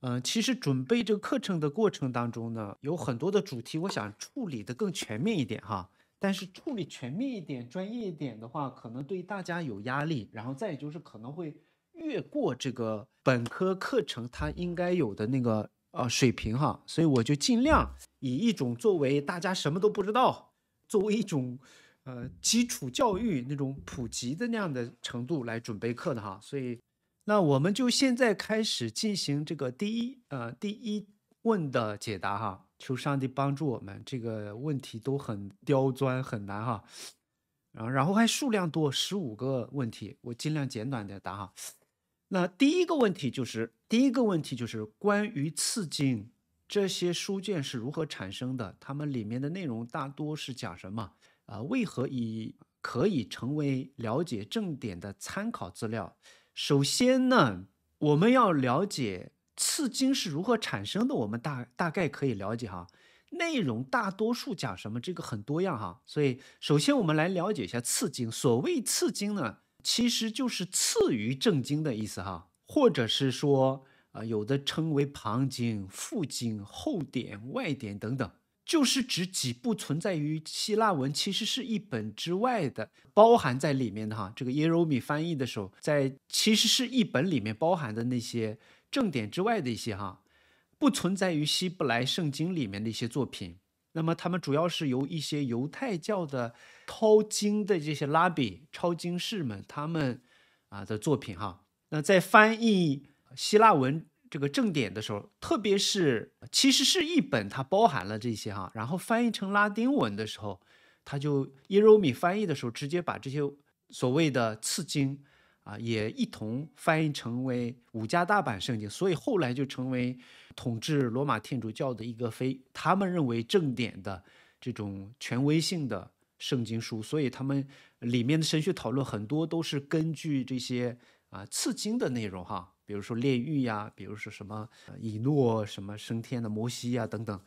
嗯，其实准备这个课程的过程当中呢，有很多的主题，我想处理的更全面一点哈。但是处理全面一点、专业一点的话，可能对大家有压力。然后再也就是可能会越过这个本科课程它应该有的那个呃水平哈。所以我就尽量以一种作为大家什么都不知道，作为一种呃基础教育那种普及的那样的程度来准备课的哈。所以。那我们就现在开始进行这个第一呃第一问的解答哈，求上帝帮助我们这个问题都很刁钻很难哈，然后然后还数量多十五个问题，我尽量简短的答哈。那第一个问题就是第一个问题就是关于刺经这些书卷是如何产生的，他们里面的内容大多是讲什么啊？为何以可以成为了解正典的参考资料？首先呢，我们要了解次经是如何产生的。我们大大概可以了解哈，内容大多数讲什么？这个很多样哈。所以，首先我们来了解一下次经。所谓次经呢，其实就是次于正经的意思哈，或者是说啊，有的称为旁经、副经、后典、外典等等。就是指几部存在于希腊文，其实是一本之外的，包含在里面的哈。这个耶柔米翻译的时候，在其实是一本里面包含的那些正典之外的一些哈，不存在于希伯来圣经里面的一些作品。那么他们主要是由一些犹太教的抄经的这些拉比、抄经士们，他们啊的作品哈。那在翻译希腊文。这个正典的时候，特别是其实是一本，它包含了这些哈，然后翻译成拉丁文的时候，它就耶柔米翻译的时候，直接把这些所谓的刺经啊，也一同翻译成为五家大版圣经，所以后来就成为统治罗马天主教的一个非他们认为正典的这种权威性的圣经书，所以他们里面的神学讨论很多都是根据这些啊刺经的内容哈。比如说炼狱呀，比如说什么以诺、什么升天的摩西呀等等，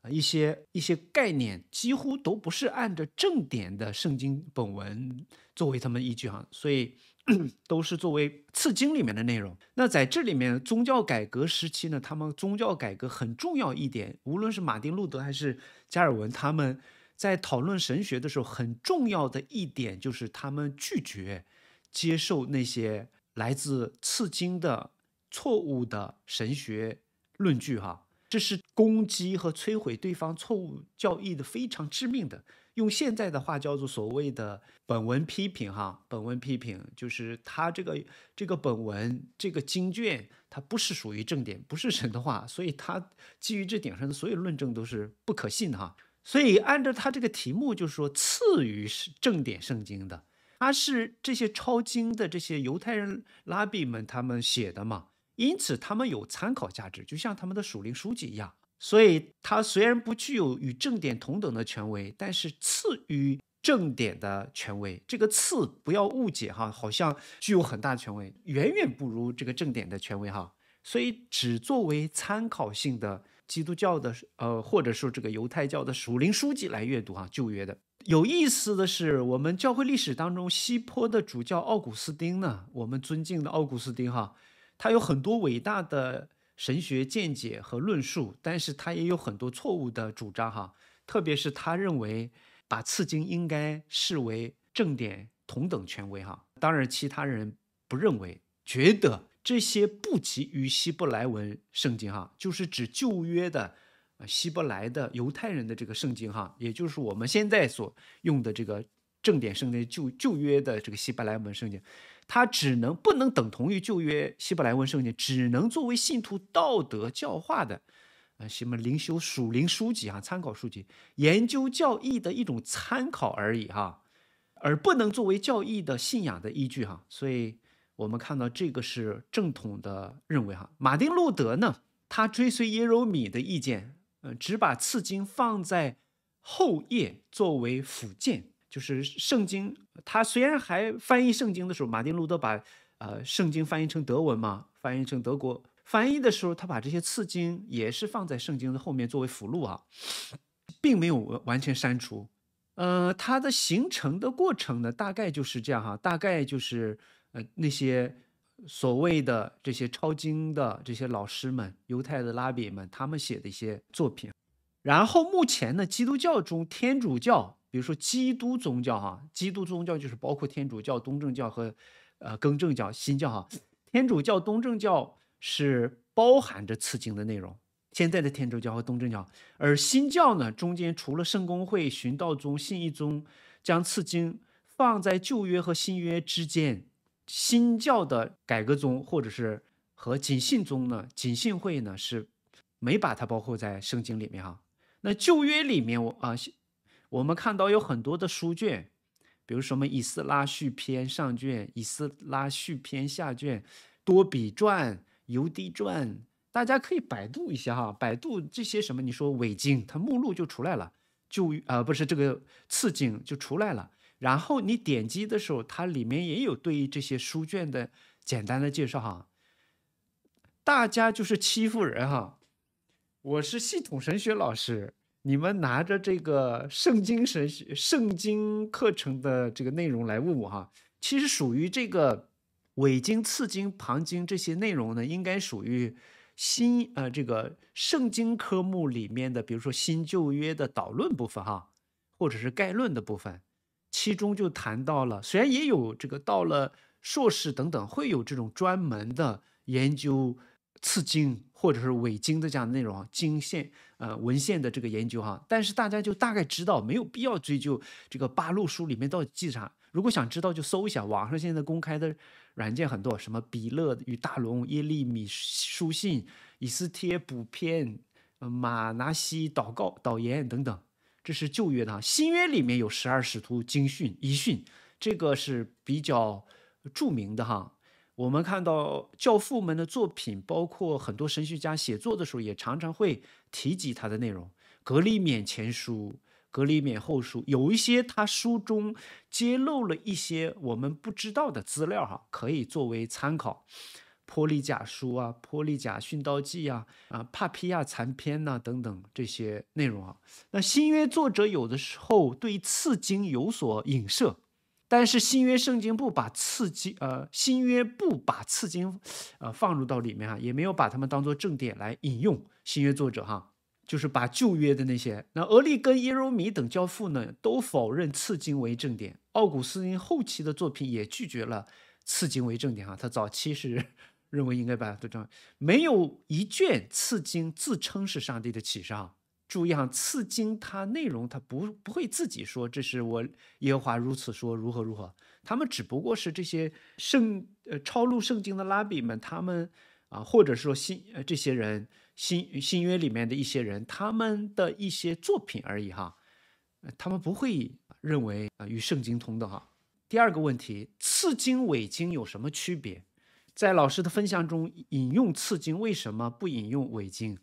啊一些一些概念几乎都不是按着正典的圣经本文作为他们依据哈，所以 都是作为次经里面的内容。那在这里面宗教改革时期呢，他们宗教改革很重要一点，无论是马丁路德还是加尔文，他们在讨论神学的时候很重要的一点就是他们拒绝接受那些。来自刺经的错误的神学论据，哈，这是攻击和摧毁对方错误教义的非常致命的。用现在的话叫做所谓的本文批评，哈，本文批评就是他这个这个本文这个经卷，它不是属于正点，不是神的话，所以他基于这点上的所有论证都是不可信，的哈。所以按照他这个题目，就是说次于正点圣经的。它是这些抄经的这些犹太人拉比们他们写的嘛，因此他们有参考价值，就像他们的属灵书籍一样。所以它虽然不具有与正典同等的权威，但是次于正典的权威。这个次不要误解哈，好像具有很大权威，远远不如这个正典的权威哈。所以只作为参考性的基督教的呃，或者说这个犹太教的属灵书籍来阅读哈旧约的。有意思的是，我们教会历史当中，西坡的主教奥古斯丁呢，我们尊敬的奥古斯丁哈，他有很多伟大的神学见解和论述，但是他也有很多错误的主张哈，特别是他认为把刺经应该视为正典同等权威哈，当然其他人不认为，觉得这些不及于希伯来文圣经哈，就是指旧约的。啊，希伯来的犹太人的这个圣经哈，也就是我们现在所用的这个正典圣经《旧旧约》的这个希伯来文圣经，它只能不能等同于旧约希伯来文圣经，只能作为信徒道德教化的呃什么灵修属灵书籍哈，参考书籍研究教义的一种参考而已哈，而不能作为教义的信仰的依据哈。所以，我们看到这个是正统的认为哈，马丁路德呢，他追随耶柔米的意见。只把刺经放在后页作为附件，就是圣经。他虽然还翻译圣经的时候，马丁路德把呃圣经翻译成德文嘛，翻译成德国翻译的时候，他把这些刺经也是放在圣经的后面作为附录啊，并没有完全删除。呃，它的形成的过程呢，大概就是这样哈，大概就是呃那些。所谓的这些抄经的这些老师们、犹太的拉比们，他们写的一些作品。然后目前呢，基督教中天主教，比如说基督宗教，哈，基督宗教就是包括天主教、东正教和呃更正教、新教，哈。天主教、东正教是包含着此经的内容，现在的天主教和东正教。而新教呢，中间除了圣公会、循道宗、信义宗，将此经放在旧约和新约之间。新教的改革宗或者是和景信宗呢，景信会呢是没把它包括在圣经里面哈。那旧约里面我啊，我们看到有很多的书卷，比如什么《以斯拉叙篇上卷》《以斯拉叙篇下卷》《多比传》《尤迪传》，大家可以百度一下哈，百度这些什么你说伪经，它目录就出来了，旧啊不是这个次经就出来了。然后你点击的时候，它里面也有对于这些书卷的简单的介绍哈。大家就是欺负人哈！我是系统神学老师，你们拿着这个圣经神学、圣经课程的这个内容来问我哈。其实属于这个伪经、次经、旁经这些内容呢，应该属于新呃这个圣经科目里面的，比如说新旧约的导论部分哈，或者是概论的部分。其中就谈到了，虽然也有这个到了硕士等等会有这种专门的研究刺经或者是伪经的这样的内容经线呃文献的这个研究哈，但是大家就大概知道没有必要追究这个八路书里面到底记啥。如果想知道就搜一下，网上现在公开的软件很多，什么比勒与大龙、耶利米书信、以斯帖补篇、马拿西祷告导言等等。这是旧约的，哈，新约里面有十二使徒经训遗训，这个是比较著名的哈。我们看到教父们的作品，包括很多神学家写作的时候，也常常会提及他的内容。格里勉前书、格里勉后书，有一些他书中揭露了一些我们不知道的资料哈，可以作为参考。《坡利甲书》啊，《坡利甲训道记》啊，啊，《帕皮亚残篇》呐，等等这些内容啊。那新约作者有的时候对次经有所影射，但是新约圣经不把次经，呃，新约不把次经，呃，放入到里面啊，也没有把它们当做正典来引用。新约作者哈，就是把旧约的那些。那俄利根、耶柔米等教父呢，都否认次经为正典。奥古斯丁后期的作品也拒绝了次经为正典哈，他早期是。认为应该把都装。没有一卷刺经自称是上帝的启示哈。注意哈，刺经它内容它不不会自己说这是我耶和华如此说如何如何。他们只不过是这些圣呃抄录圣经的拉比们，他们啊，或者说新呃这些人新新约里面的一些人，他们的一些作品而已哈。他们不会认为啊与圣经同的哈。第二个问题，刺经伪经有什么区别？在老师的分享中，引用刺经为什么不引用伪经？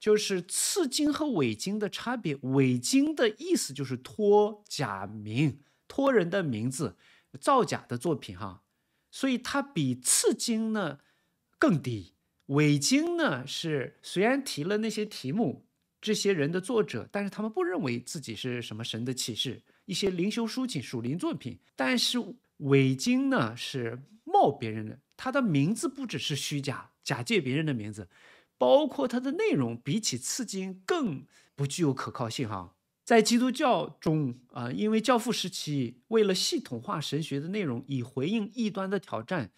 就是刺经和伪经的差别。伪经的意思就是托假名、托人的名字、造假的作品，哈。所以它比刺经呢更低。伪经呢是虽然提了那些题目、这些人的作者，但是他们不认为自己是什么神的启示，一些灵修书籍属灵作品。但是伪经呢是冒别人的。它的名字不只是虚假，假借别人的名字，包括它的内容，比起刺经更不具有可靠性哈。在基督教中啊，因为教父时期为了系统化神学的内容，以回应异端的挑战，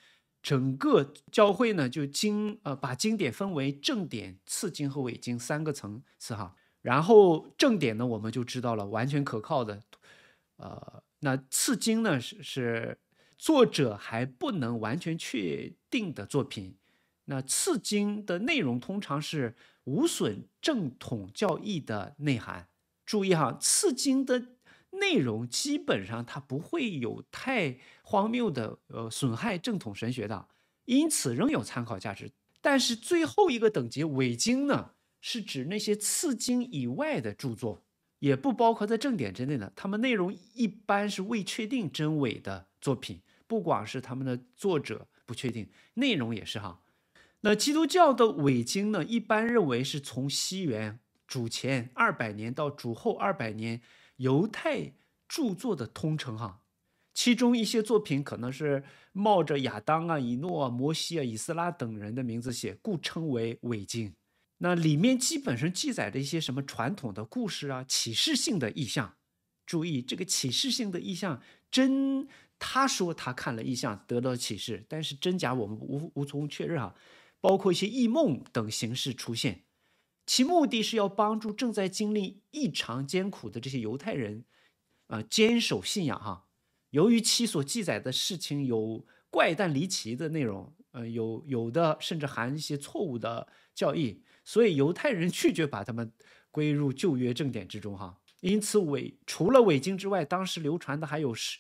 整个教会呢就经呃把经典分为正典、次经和伪经三个层次哈。然后正典呢，我们就知道了完全可靠的，呃，那次经呢是是。作者还不能完全确定的作品，那次经的内容通常是无损正统教义的内涵。注意哈，次经的内容基本上它不会有太荒谬的，呃，损害正统神学的，因此仍有参考价值。但是最后一个等级伪经呢，是指那些次经以外的著作，也不包括在正典之内的，他们内容一般是未确定真伪的作品。不管是他们的作者不确定，内容也是哈。那基督教的伪经呢，一般认为是从西元主前二百年到主后二百年犹太著作的通称哈。其中一些作品可能是冒着亚当啊、以诺、摩西啊、以斯拉等人的名字写，故称为伪经。那里面基本上记载着一些什么传统的故事啊、启示性的意象。注意这个启示性的意象真。他说他看了异象，得到启示，但是真假我们无无从确认啊。包括一些异梦等形式出现，其目的是要帮助正在经历异常艰苦的这些犹太人，啊，坚守信仰哈。由于其所记载的事情有怪诞离奇的内容，呃，有有的甚至含一些错误的教义，所以犹太人拒绝把他们归入旧约正典之中哈。因此伪除了伪经之外，当时流传的还有十。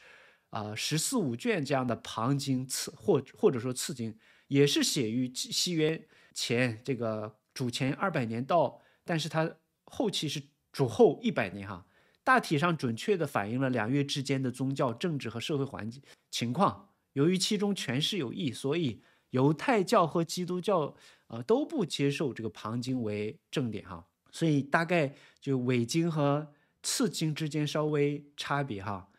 啊，十四五卷这样的旁经次或或者说次经，也是写于西元前这个主前二百年到，但是它后期是主后一百年哈。大体上准确地反映了两月之间的宗教、政治和社会环境情况。由于其中权势有异，所以犹太教和基督教呃都不接受这个旁经为正典哈。所以大概就伪经和次经之间稍微差别哈。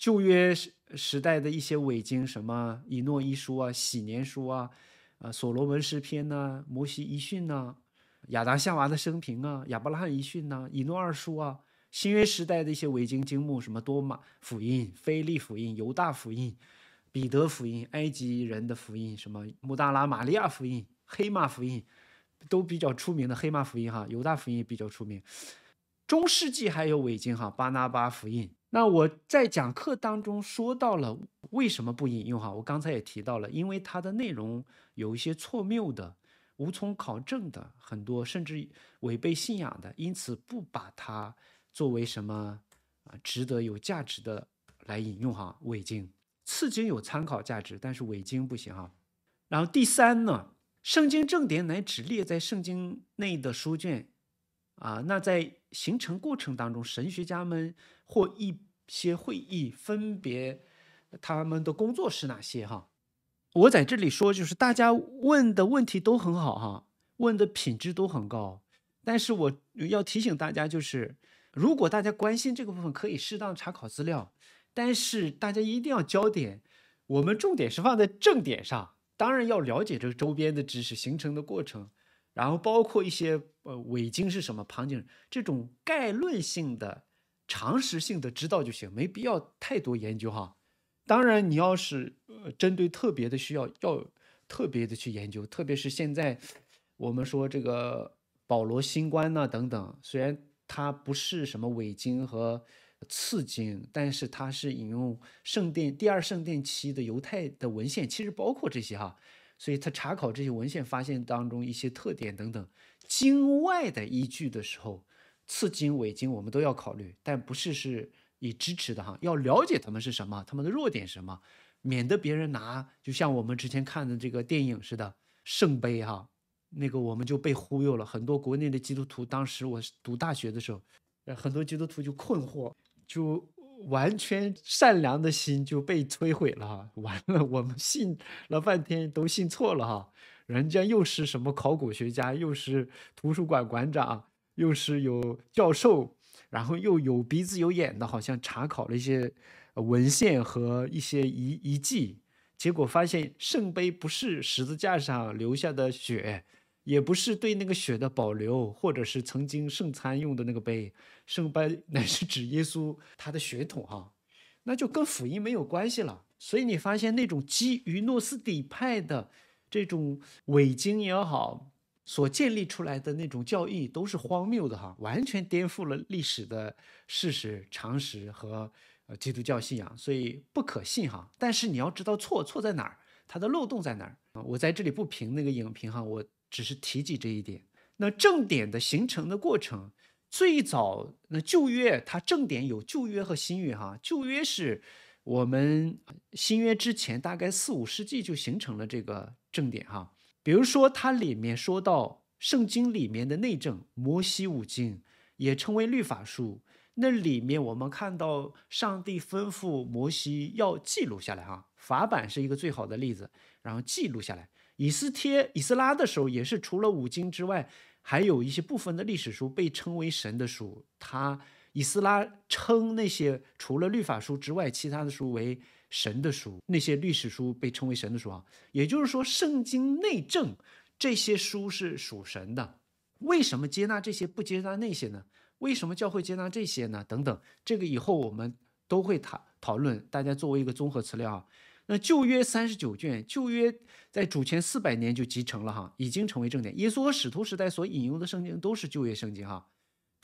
旧约时时代的一些伪经，什么《以诺一书》啊，《喜年书》啊，啊，《所罗门诗篇》呐，《摩西遗训》呐，《亚当夏娃的生平》啊，《亚伯拉罕遗训》呐，《以诺二书》啊。新约时代的一些伪经经目，什么《多马福音》、《菲利福音》、《犹大福音》、《彼得福音》、《埃及人的福音》、什么《穆大拉玛利亚福音》、《黑马福音》，都比较出名的。黑马福音哈，犹大福音比较出名。中世纪还有伪经哈，《巴拿巴福音》。那我在讲课当中说到了为什么不引用哈？我刚才也提到了，因为它的内容有一些错谬的、无从考证的，很多甚至违背信仰的，因此不把它作为什么啊值得有价值的来引用哈。伪经次经有参考价值，但是伪经不行哈。然后第三呢，圣经正典乃指列在圣经内的书卷，啊，那在。形成过程当中，神学家们或一些会议，分别他们的工作是哪些？哈，我在这里说，就是大家问的问题都很好，哈，问的品质都很高。但是我要提醒大家，就是如果大家关心这个部分，可以适当查考资料，但是大家一定要焦点，我们重点是放在正点上，当然要了解这个周边的知识形成的过程。然后包括一些呃伪经是什么旁经这种概论性的常识性的知道就行，没必要太多研究哈。当然你要是呃针对特别的需要，要特别的去研究，特别是现在我们说这个保罗新冠呐等等，虽然它不是什么伪经和次经，但是它是引用圣殿第二圣殿期的犹太的文献，其实包括这些哈。所以他查考这些文献，发现当中一些特点等等，经外的依据的时候，次经、伪经我们都要考虑，但不是是以支持的哈，要了解他们是什么，他们的弱点什么，免得别人拿，就像我们之前看的这个电影似的，圣杯哈，那个我们就被忽悠了很多。国内的基督徒当时我读大学的时候，呃，很多基督徒就困惑，就。完全善良的心就被摧毁了，完了，我们信了半天都信错了哈。人家又是什么考古学家，又是图书馆馆长，又是有教授，然后又有鼻子有眼的，好像查考了一些文献和一些遗遗迹，结果发现圣杯不是十字架上留下的血。也不是对那个血的保留，或者是曾经圣餐用的那个杯，圣杯乃是指耶稣他的血统哈，那就跟福音没有关系了。所以你发现那种基于诺斯底派的这种伪经也好，所建立出来的那种教义都是荒谬的哈，完全颠覆了历史的事实常识和呃基督教信仰，所以不可信哈。但是你要知道错错在哪儿，它的漏洞在哪儿啊？我在这里不评那个影评哈，我。只是提及这一点，那正典的形成的过程，最早那旧约它正典有旧约和新约哈，旧约是我们新约之前大概四五世纪就形成了这个正典哈。比如说它里面说到圣经里面的内政，摩西五经，也称为律法书，那里面我们看到上帝吩咐摩西要记录下来哈，法版是一个最好的例子，然后记录下来。以斯帖、以斯拉的时候，也是除了五经之外，还有一些部分的历史书被称为神的书。他以斯拉称那些除了律法书之外，其他的书为神的书。那些历史书被称为神的书啊，也就是说，圣经内证这些书是属神的。为什么接纳这些，不接纳那些呢？为什么教会接纳这些呢？等等，这个以后我们都会讨讨论。大家作为一个综合资料，那旧约三十九卷，旧约。在主前四百年就集成了哈，已经成为正典。耶稣和使徒时代所引用的圣经都是旧约圣经哈，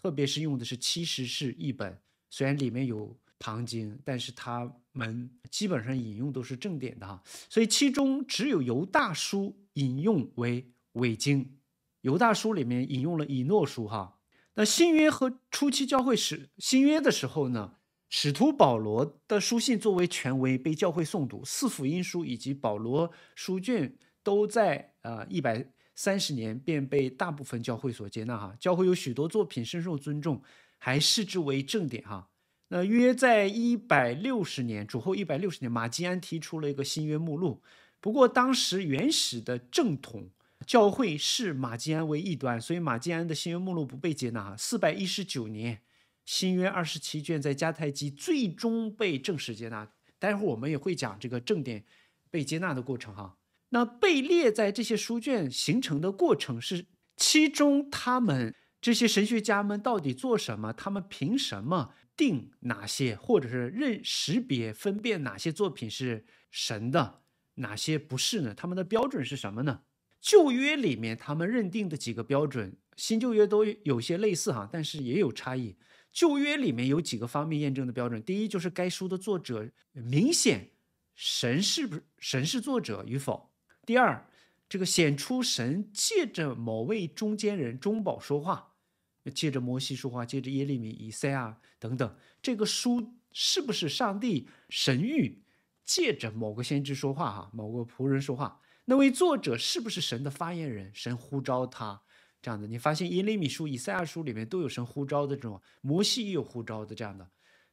特别是用的是七十是译本，虽然里面有唐经，但是他们基本上引用都是正典的哈。所以其中只有犹大书引用为伪经，犹大书里面引用了以诺书哈。那新约和初期教会时新约的时候呢？使徒保罗的书信作为权威被教会诵读，四福音书以及保罗书卷都在呃一百三十年便被大部分教会所接纳。哈，教会有许多作品深受尊重，还视之为正典。哈，那约在一百六十年主后一百六十年，马吉安提出了一个新约目录。不过当时原始的正统教会视马吉安为异端，所以马吉安的新约目录不被接纳。哈，四百一十九年。新约二十七卷在迦太基最终被正式接纳，待会儿我们也会讲这个正典被接纳的过程哈。那被列在这些书卷形成的过程是，其中他们这些神学家们到底做什么？他们凭什么定哪些，或者是认识别、分辨哪些作品是神的，哪些不是呢？他们的标准是什么呢？旧约里面他们认定的几个标准，新旧约都有些类似哈，但是也有差异。旧约里面有几个方面验证的标准。第一，就是该书的作者明显神是不神是作者与否。第二，这个显出神借着某位中间人中保说话，借着摩西说话，借着耶利米、以赛亚等等，这个书是不是上帝神谕借着某个先知说话？哈，某个仆人说话，那位作者是不是神的发言人？神呼召他。这样的，你发现《耶利米书》《以赛亚书》里面都有神呼召的这种，摩西也有呼召的这样的，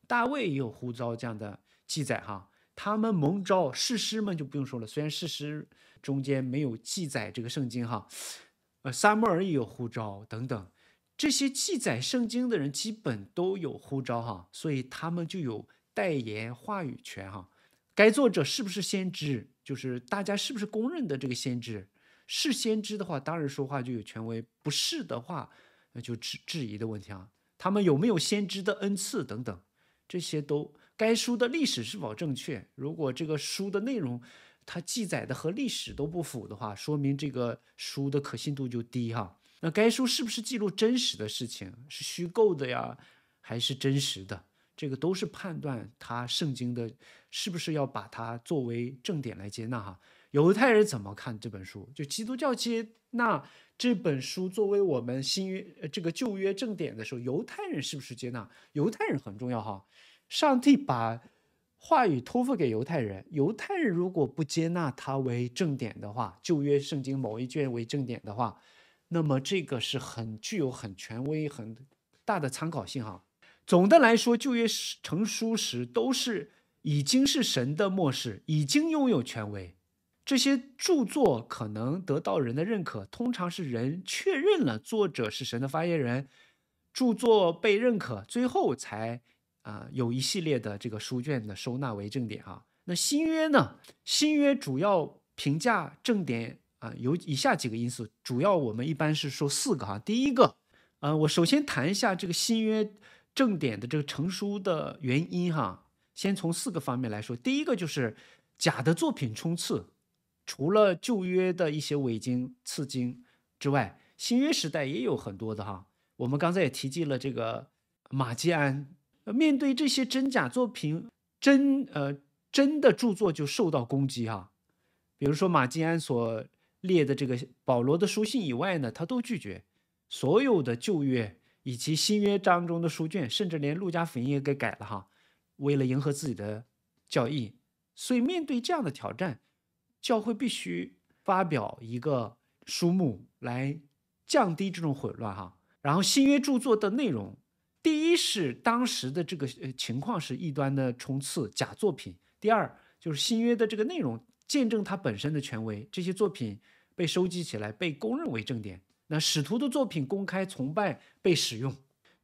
大卫也有呼召这样的记载哈。他们蒙召，誓师们就不用说了，虽然誓师中间没有记载这个圣经哈，呃，撒母耳也有呼召等等，这些记载圣经的人基本都有呼召哈，所以他们就有代言话语权哈。该作者是不是先知？就是大家是不是公认的这个先知？是先知的话，当然说话就有权威；不是的话，那就质质疑的问题啊。他们有没有先知的恩赐等等，这些都该书的历史是否正确？如果这个书的内容它记载的和历史都不符的话，说明这个书的可信度就低哈。那该书是不是记录真实的事情？是虚构的呀，还是真实的？这个都是判断它圣经的，是不是要把它作为正典来接纳哈？犹太人怎么看这本书？就基督教接纳这本书作为我们新约、呃这个旧约正典的时候，犹太人是不是接纳？犹太人很重要哈。上帝把话语托付给犹太人，犹太人如果不接纳他为正典的话，旧约圣经某一卷为正典的话，那么这个是很具有很权威、很大的参考性哈。总的来说，旧约成书时都是已经是神的末世，已经拥有权威。这些著作可能得到人的认可，通常是人确认了作者是神的发言人，著作被认可，最后才啊有一系列的这个书卷的收纳为正典啊。那新约呢？新约主要评价正典啊，有以下几个因素，主要我们一般是说四个哈。第一个，呃，我首先谈一下这个新约正典的这个成书的原因哈，先从四个方面来说。第一个就是假的作品冲刺。除了旧约的一些伪经、次经之外，新约时代也有很多的哈。我们刚才也提及了这个马基安，面对这些真假作品，真呃真的著作就受到攻击哈。比如说马基安所列的这个保罗的书信以外呢，他都拒绝所有的旧约以及新约当中的书卷，甚至连路加福音也给改了哈，为了迎合自己的教义。所以面对这样的挑战。教会必须发表一个书目来降低这种混乱，哈。然后新约著作的内容，第一是当时的这个情况是异端的冲刺假作品，第二就是新约的这个内容见证它本身的权威。这些作品被收集起来，被公认为正典。那使徒的作品公开崇拜被使用。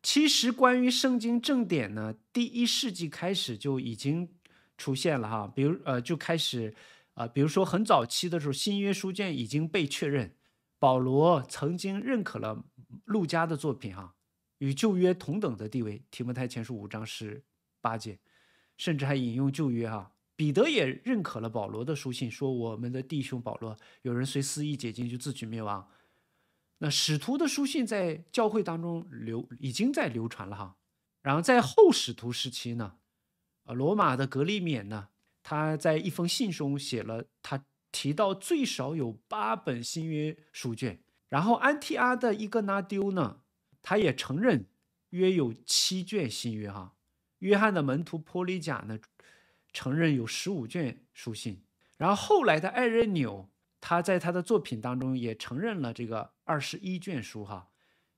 其实关于圣经正典呢，第一世纪开始就已经出现了哈，比如呃就开始。啊，比如说很早期的时候，《新约书卷》已经被确认，保罗曾经认可了路加的作品，哈，与旧约同等的地位。提摩太前书五章十八节，甚至还引用旧约，哈。彼得也认可了保罗的书信，说我们的弟兄保罗，有人随私意解禁就自取灭亡。那使徒的书信在教会当中流，已经在流传了，哈。然后在后使徒时期呢，啊，罗马的格利勉呢？他在一封信中写了，他提到最少有八本新约书卷。然后安提阿的伊格拿丢呢，他也承认约有七卷新约。哈，约翰的门徒波利贾呢，承认有十五卷书信。然后后来的艾瑞纽，他在他的作品当中也承认了这个二十一卷书。哈，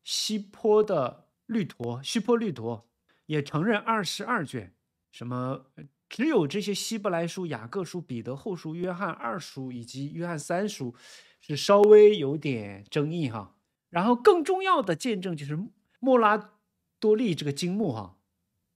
西坡的绿陀，西坡绿陀也承认二十二卷。什么？只有这些希伯来书、雅各书、彼得后书、约翰二书以及约翰三书是稍微有点争议哈。然后更重要的见证就是莫拉多利这个经目哈，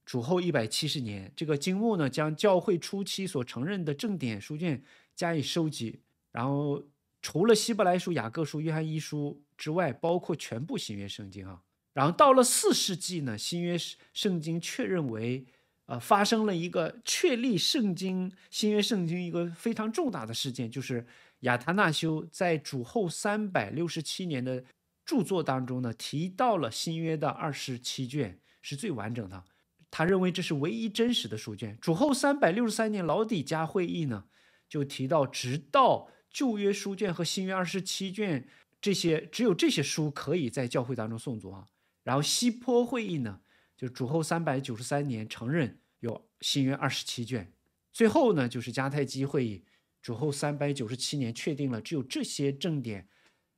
主后一百七十年这个经目呢，将教会初期所承认的正典书卷加以收集，然后除了希伯来书、雅各书、约翰一书之外，包括全部新约圣经哈。然后到了四世纪呢，新约圣经确认为。呃，发生了一个确立圣经新约圣经一个非常重大的事件，就是亚他纳修在主后三百六十七年的著作当中呢，提到了新约的二十七卷是最完整的，他认为这是唯一真实的书卷。主后三百六十三年老底嘉会议呢，就提到直到旧约书卷和新约二十七卷，这些只有这些书可以在教会当中诵读啊。然后西坡会议呢。就主后三百九十三年承认有新约二十七卷，最后呢就是迦太基会议，主后三百九十七年确定了只有这些正典，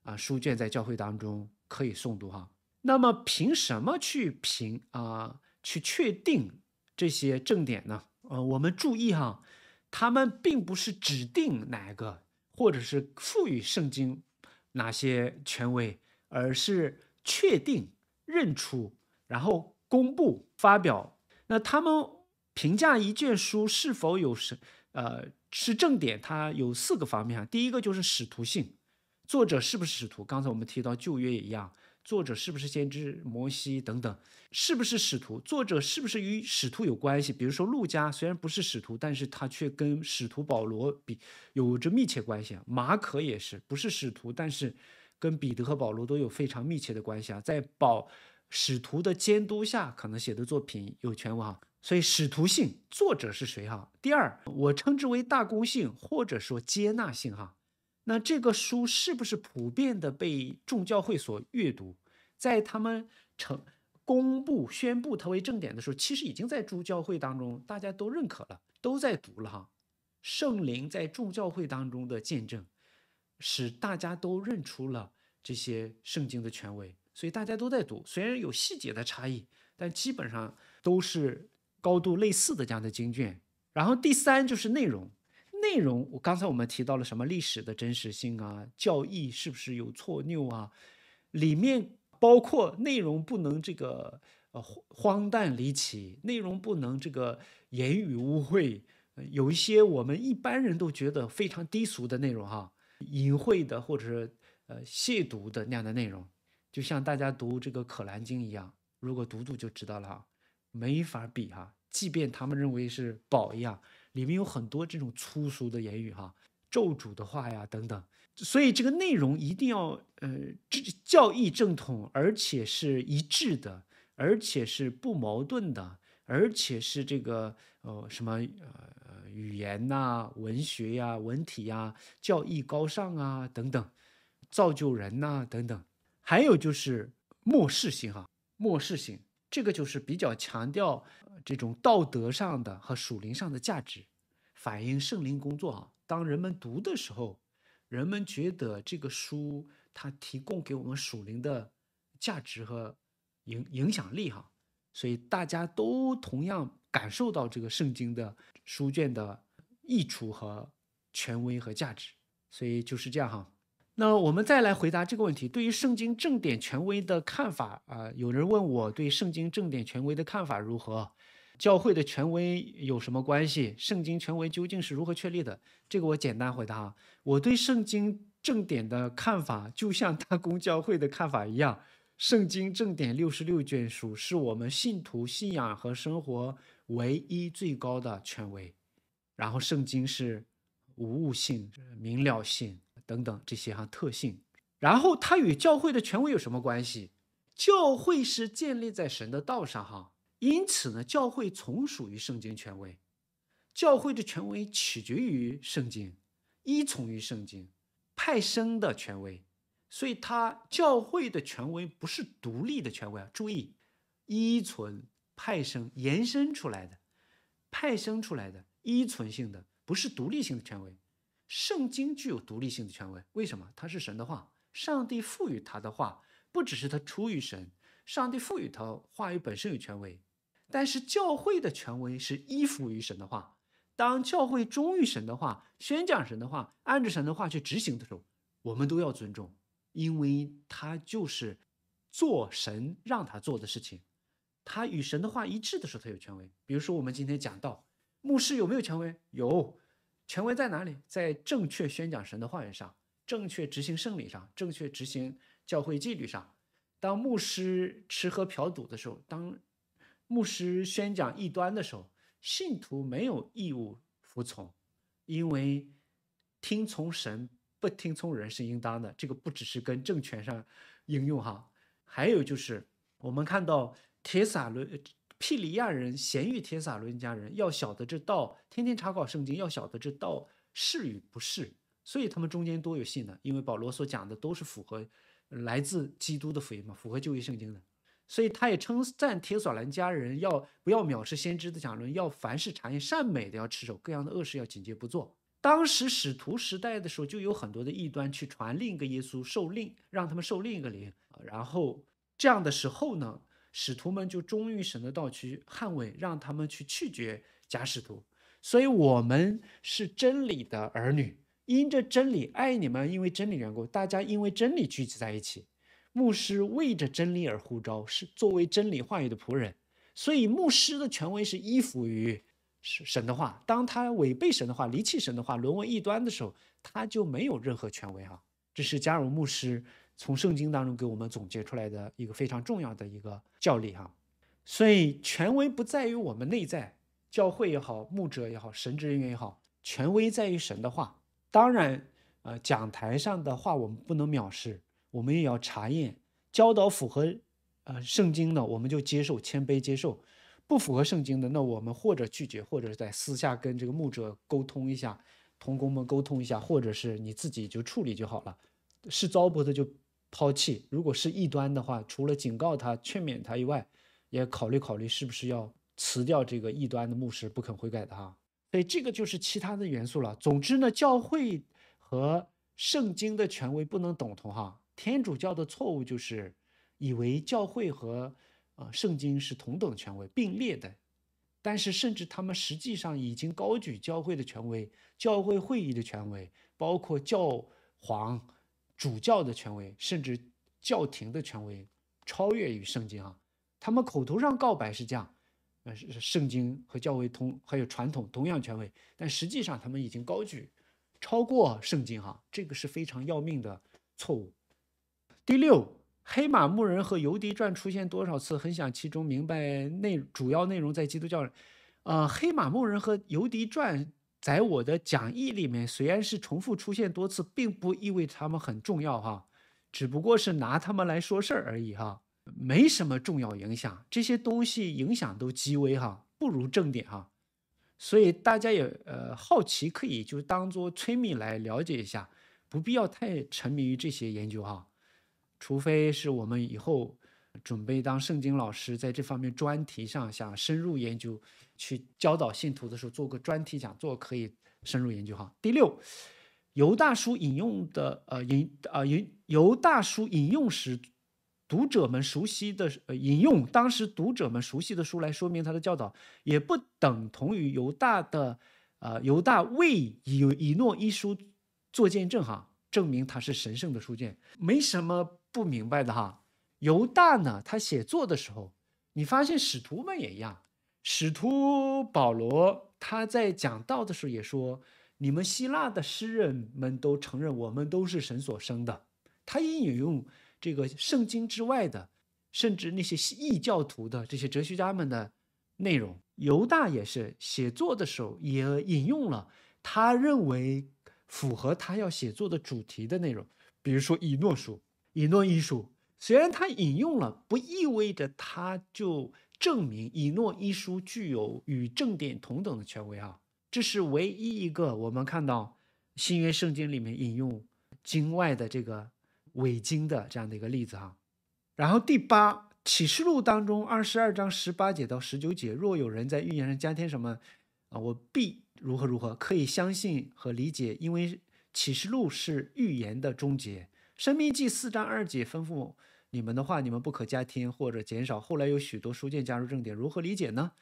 啊书卷在教会当中可以诵读哈。那么凭什么去评啊去确定这些正典呢？呃，我们注意哈，他们并不是指定哪个，或者是赋予圣经哪些权威，而是确定认出，然后。公布发表，那他们评价一卷书是否有什呃是正点，它有四个方面啊。第一个就是使徒性，作者是不是使徒？刚才我们提到旧约也一样，作者是不是先知摩西等等，是不是使徒？作者是不是与使徒有关系？比如说陆家虽然不是使徒，但是他却跟使徒保罗比有着密切关系啊。马可也是不是使徒，但是跟彼得和保罗都有非常密切的关系啊。在保。使徒的监督下，可能写的作品有权威哈，所以使徒性作者是谁哈？第二，我称之为大公性或者说接纳性哈，那这个书是不是普遍的被众教会所阅读？在他们成公布宣布它为正典的时候，其实已经在诸教会当中大家都认可了，都在读了哈。圣灵在众教会当中的见证，使大家都认出了这些圣经的权威。所以大家都在读，虽然有细节的差异，但基本上都是高度类似的这样的经卷。然后第三就是内容，内容我刚才我们提到了什么历史的真实性啊，教义是不是有错谬啊？里面包括内容不能这个呃荒诞离奇，内容不能这个言语污秽，有一些我们一般人都觉得非常低俗的内容哈，淫秽的或者是呃亵渎的那样的内容。就像大家读这个《可兰经》一样，如果读读就知道了哈，没法比哈。即便他们认为是宝一样，里面有很多这种粗俗的言语哈、咒诅的话呀等等。所以这个内容一定要呃，教义正统，而且是一致的，而且是不矛盾的，而且是这个呃什么呃语言呐、文学呀、文体呀、教义高尚啊等等，造就人呐等等。还有就是漠视性哈，漠视性，这个就是比较强调这种道德上的和属灵上的价值，反映圣灵工作啊。当人们读的时候，人们觉得这个书它提供给我们属灵的价值和影影响力哈，所以大家都同样感受到这个圣经的书卷的益处和权威和价值，所以就是这样哈。那我们再来回答这个问题：对于圣经正典权威的看法啊，有人问我对圣经正典权威的看法如何，教会的权威有什么关系？圣经权威究竟是如何确立的？这个我简单回答哈。我对圣经正典的看法，就像大公教会的看法一样，圣经正典六十六卷书是我们信徒信仰和生活唯一最高的权威。然后，圣经是无误性、明了性。等等这些哈特性，然后它与教会的权威有什么关系？教会是建立在神的道上哈，因此呢，教会从属于圣经权威，教会的权威取决于圣经，依从于圣经，派生的权威，所以它教会的权威不是独立的权威啊，注意依存、派生、延伸出来的，派生出来的依存性的，不是独立性的权威。圣经具有独立性的权威，为什么？它是神的话，上帝赋予他的话，不只是他出于神，上帝赋予他话语本身有权威。但是教会的权威是依附于神的话，当教会忠于神的话，宣讲神的话，按着神的话去执行的时候，我们都要尊重，因为他就是做神让他做的事情。他与神的话一致的时候，他有权威。比如说，我们今天讲到牧师有没有权威？有。权威在哪里？在正确宣讲神的话语上，正确执行圣礼上，正确执行教会纪律上。当牧师吃喝嫖赌的时候，当牧师宣讲异端的时候，信徒没有义务服从，因为听从神不听从人是应当的。这个不只是跟政权上应用哈，还有就是我们看到铁撒论。庇里亚人、咸玉铁撒伦家人要晓得这道，天天查考圣经；要晓得这道是与不是，所以他们中间多有信的。因为保罗所讲的都是符合来自基督的福音嘛，符合旧约圣经的。所以他也称赞铁索伦家人，要不要藐视先知的讲论？要凡事查验善美的，要持守各样的恶事要警戒不做。当时使徒时代的时候，就有很多的异端去传另一个耶稣受令，让他们受另一个灵，然后这样的时候呢？使徒们就忠于神的道去捍卫，让他们去拒绝假使徒。所以，我们是真理的儿女，因着真理爱你们，因为真理缘故，大家因为真理聚集在一起。牧师为着真理而呼召，是作为真理话语的仆人。所以，牧师的权威是依附于神的话。当他违背神的话，离弃神的话，沦为异端的时候，他就没有任何权威啊！这是加入牧师。从圣经当中给我们总结出来的一个非常重要的一个教理哈，所以权威不在于我们内在教会也好，牧者也好，神职人员也好，权威在于神的话。当然，呃，讲台上的话我们不能藐视，我们也要查验教导符合呃圣经的，我们就接受，谦卑接受；不符合圣经的，那我们或者拒绝，或者是在私下跟这个牧者沟通一下，同工们沟通一下，或者是你自己就处理就好了。是糟粕的就。抛弃，如果是异端的话，除了警告他、劝勉他以外，也考虑考虑是不是要辞掉这个异端的牧师不肯悔改的哈。所以这个就是其他的元素了。总之呢，教会和圣经的权威不能等同哈。天主教的错误就是以为教会和呃圣经是同等权威并列的，但是甚至他们实际上已经高举教会的权威、教会会议的权威，包括教皇。主教的权威，甚至教廷的权威，超越于圣经啊！他们口头上告白是这样，呃，是圣经和教为同，还有传统同样权威，但实际上他们已经高举，超过圣经哈，这个是非常要命的错误。第六，黑马牧人和尤迪传出现多少次？很想其中明白内主要内容在基督教人啊，黑马牧人和尤迪传。在我的讲义里面，虽然是重复出现多次，并不意味它们很重要哈，只不过是拿它们来说事儿而已哈，没什么重要影响，这些东西影响都极微哈，不如正点哈，所以大家也呃好奇可以就当做催眠来了解一下，不必要太沉迷于这些研究哈，除非是我们以后。准备当圣经老师，在这方面专题上想深入研究，去教导信徒的时候做个专题讲座，可以深入研究哈。第六，犹大叔引用的呃引呃引犹大叔引用时，读者们熟悉的呃引用当时读者们熟悉的书来说明他的教导，也不等同于犹大的呃犹大为以以诺一书做见证哈，证明他是神圣的书卷，没什么不明白的哈。犹大呢？他写作的时候，你发现使徒们也一样。使徒保罗他在讲道的时候也说：“你们希腊的诗人们都承认我们都是神所生的。”他也引用这个圣经之外的，甚至那些异教徒的这些哲学家们的，内容。犹大也是写作的时候也引用了他认为符合他要写作的主题的内容，比如说《以诺书》《以诺一书》。虽然他引用了，不意味着他就证明《以诺一书》具有与正典同等的权威啊。这是唯一一个我们看到新约圣经里面引用经外的这个伪经的这样的一个例子啊。然后第八，《启示录》当中二十二章十八节到十九节，若有人在预言上加添什么啊，我必如何如何，可以相信和理解，因为《启示录》是预言的终结。生命记四章二节吩咐你们的话，你们不可加添或者减少。后来有许多书卷加入正典，如何理解呢？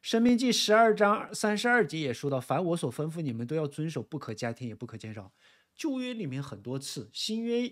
生命记十二章三十二节也说到，凡我所吩咐你们都要遵守，不可加添，也不可减少。旧约里面很多次，新约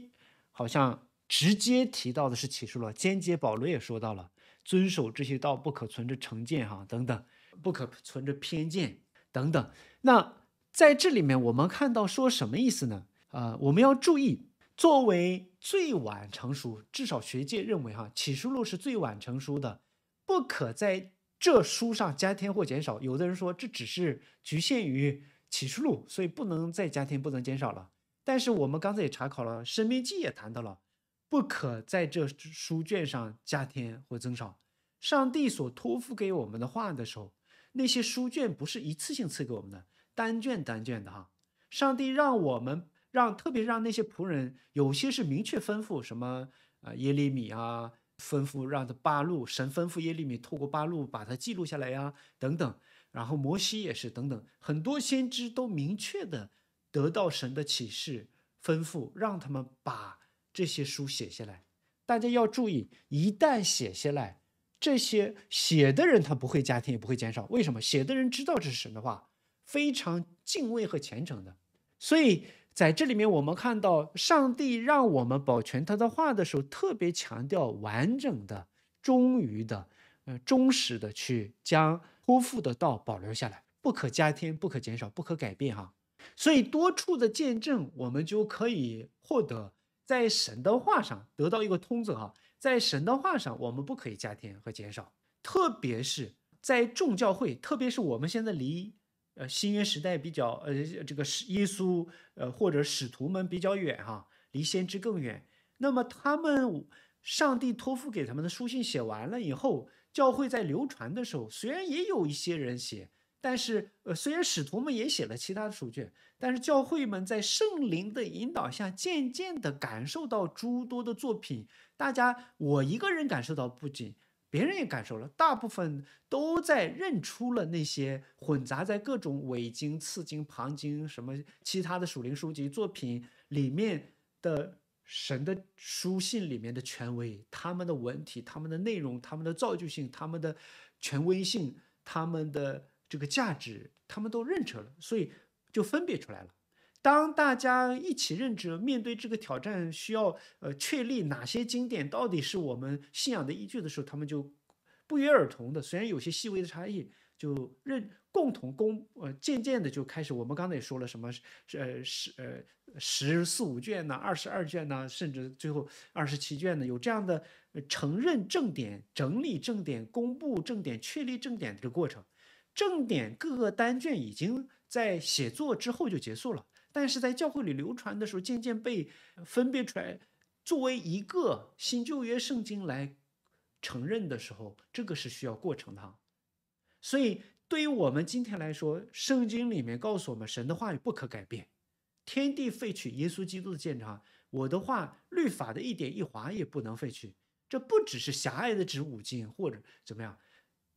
好像直接提到的是启示了。间接保罗也说到了，遵守这些道，不可存着成见哈，等等，不可存着偏见等等。那在这里面，我们看到说什么意思呢？啊，我们要注意。作为最晚成熟，至少学界认为哈，《启示录》是最晚成熟的，不可在这书上加添或减少。有的人说这只是局限于《启示录》，所以不能再加添，不能减少了。但是我们刚才也查考了，《生命记》也谈到了，不可在这书卷上加添或增少。上帝所托付给我们的话的时候，那些书卷不是一次性赐给我们的，单卷单卷的哈。上帝让我们。让特别让那些仆人，有些是明确吩咐，什么啊耶利米啊，吩咐让他八路神吩咐耶利米，透过八路把它记录下来呀，等等。然后摩西也是等等，很多先知都明确的得到神的启示，吩咐让他们把这些书写下来。大家要注意，一旦写下来，这些写的人他不会家庭也不会减少。为什么？写的人知道这是神的话，非常敬畏和虔诚的，所以。在这里面，我们看到上帝让我们保全他的话的时候，特别强调完整的、忠于的、呃忠实的去将托付的道保留下来，不可加添，不可减少，不可改变哈。所以多处的见证，我们就可以获得在神的话上得到一个通则哈。在神的话上，我们不可以加添和减少，特别是在众教会，特别是我们现在离。呃，新约时代比较呃，这个使耶稣呃或者使徒们比较远哈，离先知更远。那么他们上帝托付给他们的书信写完了以后，教会在流传的时候，虽然也有一些人写，但是呃，虽然使徒们也写了其他的书卷，但是教会们在圣灵的引导下，渐渐的感受到诸多的作品。大家我一个人感受到不仅。别人也感受了，大部分都在认出了那些混杂在各种伪经、次经、旁经什么其他的属灵书籍作品里面的神的书信里面的权威，他们的文体、他们的内容、他们的造句性、他们的权威性、他们的这个价值，他们都认出了，所以就分别出来了。当大家一起认知、面对这个挑战，需要呃确立哪些经典到底是我们信仰的依据的时候，他们就不约而同的，虽然有些细微的差异，就认共同公呃，渐渐的就开始。我们刚才也说了，什么呃十呃十四五卷呢，二十二卷呢，甚至最后二十七卷呢，有这样的承认正点、整理正点、公布正点、确立正点的过程。正点各个单卷已经在写作之后就结束了。但是在教会里流传的时候，渐渐被分别出来，作为一个新旧约圣经来承认的时候，这个是需要过程的。所以对于我们今天来说，圣经里面告诉我们，神的话语不可改变，天地废去，耶稣基督的见证，我的话，律法的一点一划也不能废去。这不只是狭隘的指五经或者怎么样，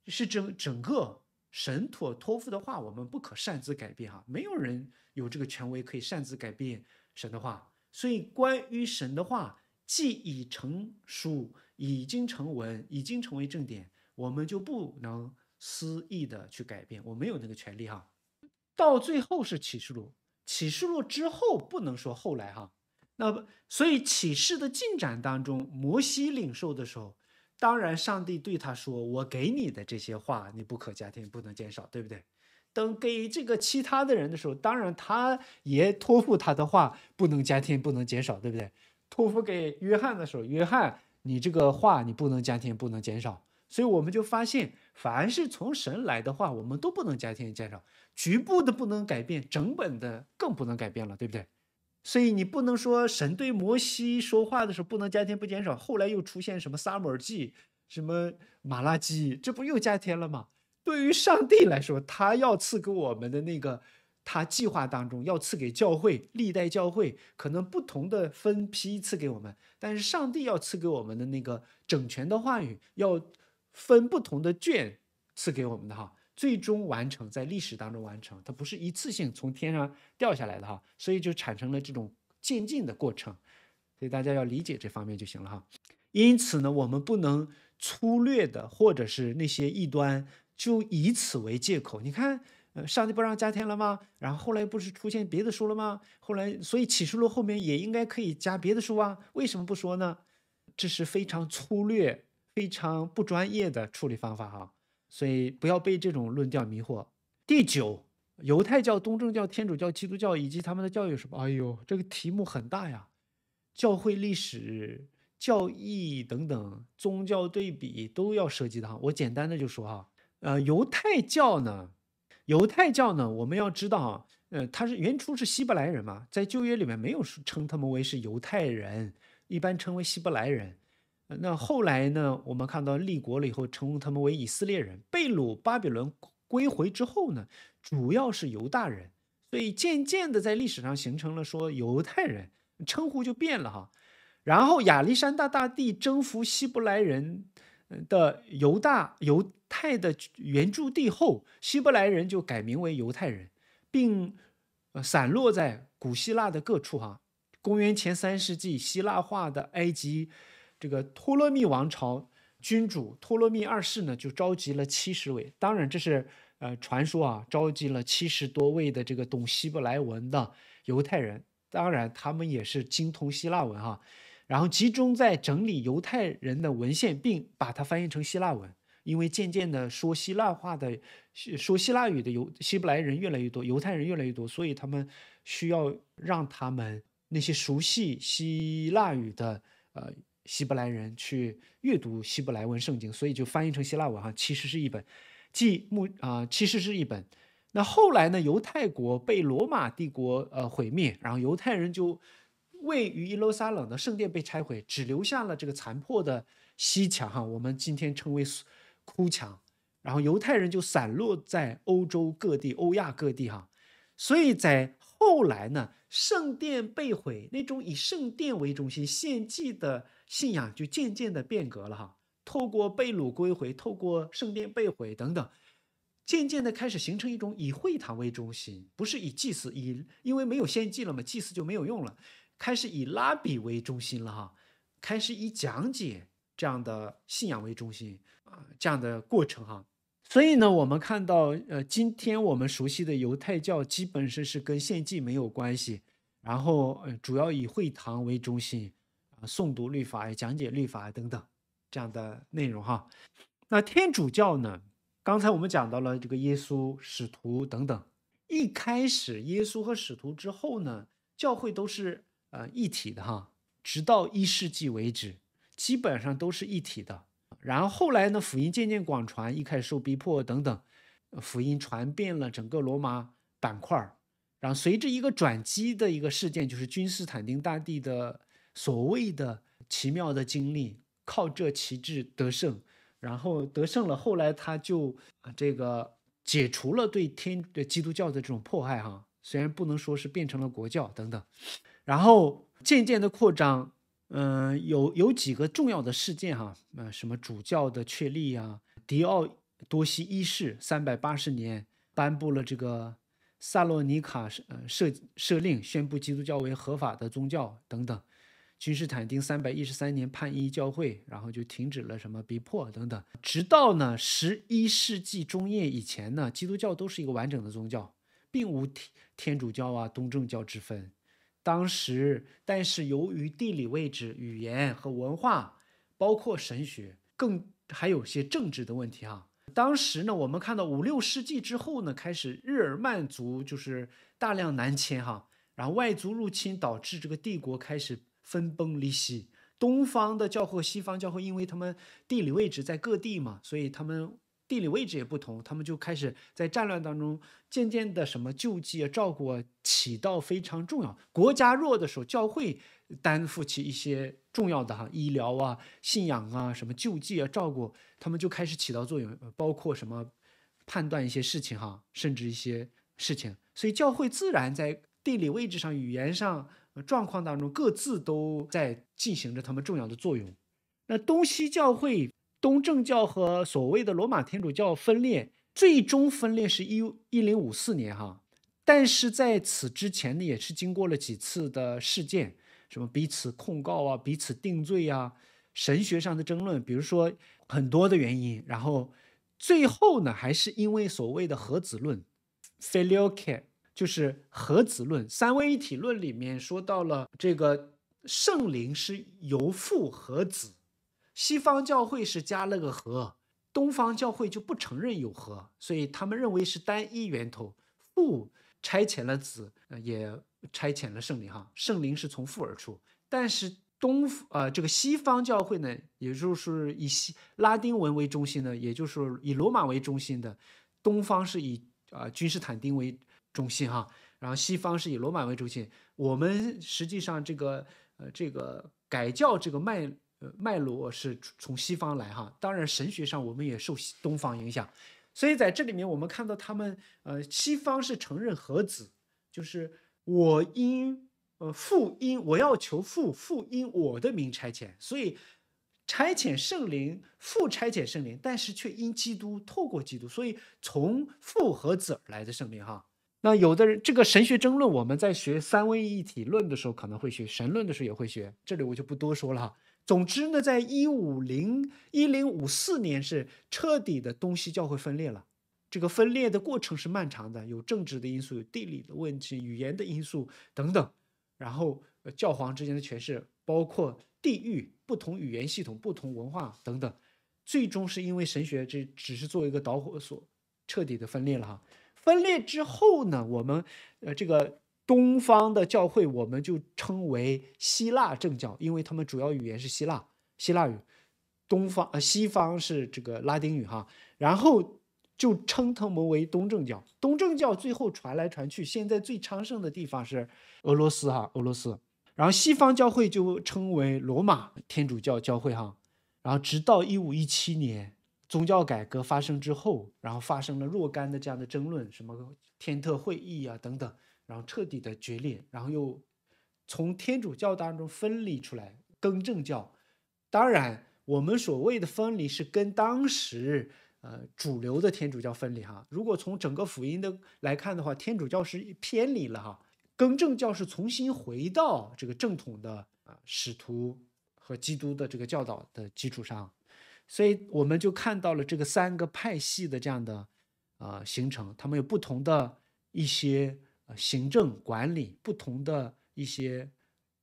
是整整个神托托付的话，我们不可擅自改变哈，没有人。有这个权威可以擅自改变神的话，所以关于神的话既已成书，已经成文，已经成为正典，我们就不能肆意的去改变。我没有那个权利哈。到最后是启示录，启示录之后不能说后来哈。那所以启示的进展当中，摩西领受的时候，当然上帝对他说：“我给你的这些话，你不可加添，不能减少，对不对？”等给这个其他的人的时候，当然他也托付他的话不能加添，不能减少，对不对？托付给约翰的时候，约翰你这个话你不能加添，不能减少。所以我们就发现，凡是从神来的话，我们都不能加添、减少，局部的不能改变，整本的更不能改变了，对不对？所以你不能说神对摩西说话的时候不能加添、不减少，后来又出现什么撒摩尔记、什么马拉基，这不又加添了吗？对于上帝来说，他要赐给我们的那个，他计划当中要赐给教会，历代教会可能不同的分批赐给我们，但是上帝要赐给我们的那个整全的话语，要分不同的卷赐给我们的哈，最终完成在历史当中完成，它不是一次性从天上掉下来的哈，所以就产生了这种渐进的过程，所以大家要理解这方面就行了哈。因此呢，我们不能粗略的，或者是那些异端。就以此为借口，你看，上帝不让加添了吗？然后后来不是出现别的书了吗？后来，所以启示录后面也应该可以加别的书啊？为什么不说呢？这是非常粗略、非常不专业的处理方法哈。所以不要被这种论调迷惑。第九，犹太教、东正教、天主教、基督教以及他们的教育什么？哎呦，这个题目很大呀，教会历史、教义等等，宗教对比都要涉及的哈。我简单的就说哈。呃，犹太教呢？犹太教呢？我们要知道，呃，他是原初是希伯来人嘛，在旧约里面没有称他们为是犹太人，一般称为希伯来人。那后来呢，我们看到立国了以后，称呼他们为以色列人。被掳巴比伦归回之后呢，主要是犹大人，所以渐渐的在历史上形成了说犹太人称呼就变了哈。然后亚历山大大帝征服希伯来人的犹大犹。泰的原住地后，希伯来人就改名为犹太人，并呃散落在古希腊的各处。哈，公元前三世纪，希腊化的埃及这个托勒密王朝君主托勒密二世呢，就召集了七十位，当然这是呃传说啊，召集了七十多位的这个懂希伯来文的犹太人，当然他们也是精通希腊文哈，然后集中在整理犹太人的文献，并把它翻译成希腊文。因为渐渐的说希腊话的、说希腊语的犹希伯来人越来越多，犹太人越来越多，所以他们需要让他们那些熟悉希腊语的呃希伯来人去阅读希伯来文圣经，所以就翻译成希腊文哈。其实是一本，即目啊，其实是一本。那后来呢，犹太国被罗马帝国呃毁灭，然后犹太人就位于耶路撒冷的圣殿被拆毁，只留下了这个残破的西墙哈。我们今天称为。哭墙，然后犹太人就散落在欧洲各地、欧亚各地哈，所以在后来呢，圣殿被毁，那种以圣殿为中心献祭的信仰就渐渐的变革了哈。透过被掳归回，透过圣殿被毁等等，渐渐的开始形成一种以会堂为中心，不是以祭祀，以因为没有献祭了嘛，祭祀就没有用了，开始以拉比为中心了哈，开始以讲解这样的信仰为中心。啊，这样的过程哈，所以呢，我们看到，呃，今天我们熟悉的犹太教基本上是跟献祭没有关系，然后，呃，主要以会堂为中心，啊，诵读律法讲解律法等等这样的内容哈。那天主教呢，刚才我们讲到了这个耶稣、使徒等等，一开始耶稣和使徒之后呢，教会都是呃一体的哈，直到一世纪为止，基本上都是一体的。然后后来呢？福音渐渐广传，一开始受逼迫等等，福音传遍了整个罗马板块儿。然后随着一个转机的一个事件，就是君士坦丁大帝的所谓的奇妙的经历，靠这旗帜得胜，然后得胜了。后来他就啊这个解除了对天对基督教的这种迫害哈，虽然不能说是变成了国教等等，然后渐渐的扩张。嗯，有有几个重要的事件哈，呃，什么主教的确立啊，迪奥多西一世三百八十年颁布了这个萨洛尼卡设设令，宣布基督教为合法的宗教等等。君士坦丁三百一十三年叛一教会，然后就停止了什么逼迫等等。直到呢十一世纪中叶以前呢，基督教都是一个完整的宗教，并无天主教啊、东正教之分。当时，但是由于地理位置、语言和文化，包括神学，更还有些政治的问题啊。当时呢，我们看到五六世纪之后呢，开始日耳曼族就是大量南迁哈，然后外族入侵导致这个帝国开始分崩离析。东方的教会、西方教会，因为他们地理位置在各地嘛，所以他们。地理位置也不同，他们就开始在战乱当中渐渐的什么救济啊、照顾啊，起到非常重要。国家弱的时候，教会担负起一些重要的哈，医疗啊、信仰啊、什么救济啊、照顾，他们就开始起到作用，包括什么判断一些事情哈，甚至一些事情。所以教会自然在地理位置上、语言上、状况当中，各自都在进行着他们重要的作用。那东西教会。东正教和所谓的罗马天主教分裂，最终分裂是一一零五四年哈，但是在此之前呢，也是经过了几次的事件，什么彼此控告啊，彼此定罪啊，神学上的争论，比如说很多的原因，然后最后呢，还是因为所谓的核子论 f i l i o q e 就是核子论，三位一体论里面说到了这个圣灵是由父和子。西方教会是加了个和，东方教会就不承认有和，所以他们认为是单一源头，父差遣了子，也差遣了圣灵，哈，圣灵是从父而出。但是东，呃，这个西方教会呢，也就是以西拉丁文为中心的，也就是以罗马为中心的；东方是以啊君士坦丁为中心，哈，然后西方是以罗马为中心。我们实际上这个，呃，这个改教这个脉。呃，脉络是从西方来哈，当然神学上我们也受东方影响，所以在这里面我们看到他们，呃，西方是承认和子，就是我因，呃，父因我要求父，父因我的名差遣，所以差遣圣灵，父差遣圣灵，但是却因基督透过基督，所以从父和子来的圣灵哈。那有的人这个神学争论，我们在学三位一体论的时候可能会学，神论的时候也会学，这里我就不多说了哈。总之呢，在一五零一零五四年是彻底的东西教会分裂了。这个分裂的过程是漫长的，有政治的因素，有地理的问题，语言的因素等等。然后教皇之间的诠释，包括地域、不同语言系统、不同文化等等，最终是因为神学，这只是作为一个导火索，彻底的分裂了哈。分裂之后呢，我们呃这个。东方的教会我们就称为希腊正教，因为他们主要语言是希腊希腊语。东方呃西方是这个拉丁语哈，然后就称他们为东正教。东正教最后传来传去，现在最昌盛的地方是俄罗斯哈俄罗斯。然后西方教会就称为罗马天主教教会哈。然后直到一五一七年宗教改革发生之后，然后发生了若干的这样的争论，什么天特会议啊等等。然后彻底的决裂，然后又从天主教当中分离出来，更正教。当然，我们所谓的分离是跟当时呃主流的天主教分离哈。如果从整个福音的来看的话，天主教是偏离了哈，更正教是重新回到这个正统的啊使徒和基督的这个教导的基础上。所以我们就看到了这个三个派系的这样的啊形成，他们有不同的一些。行政管理不同的一些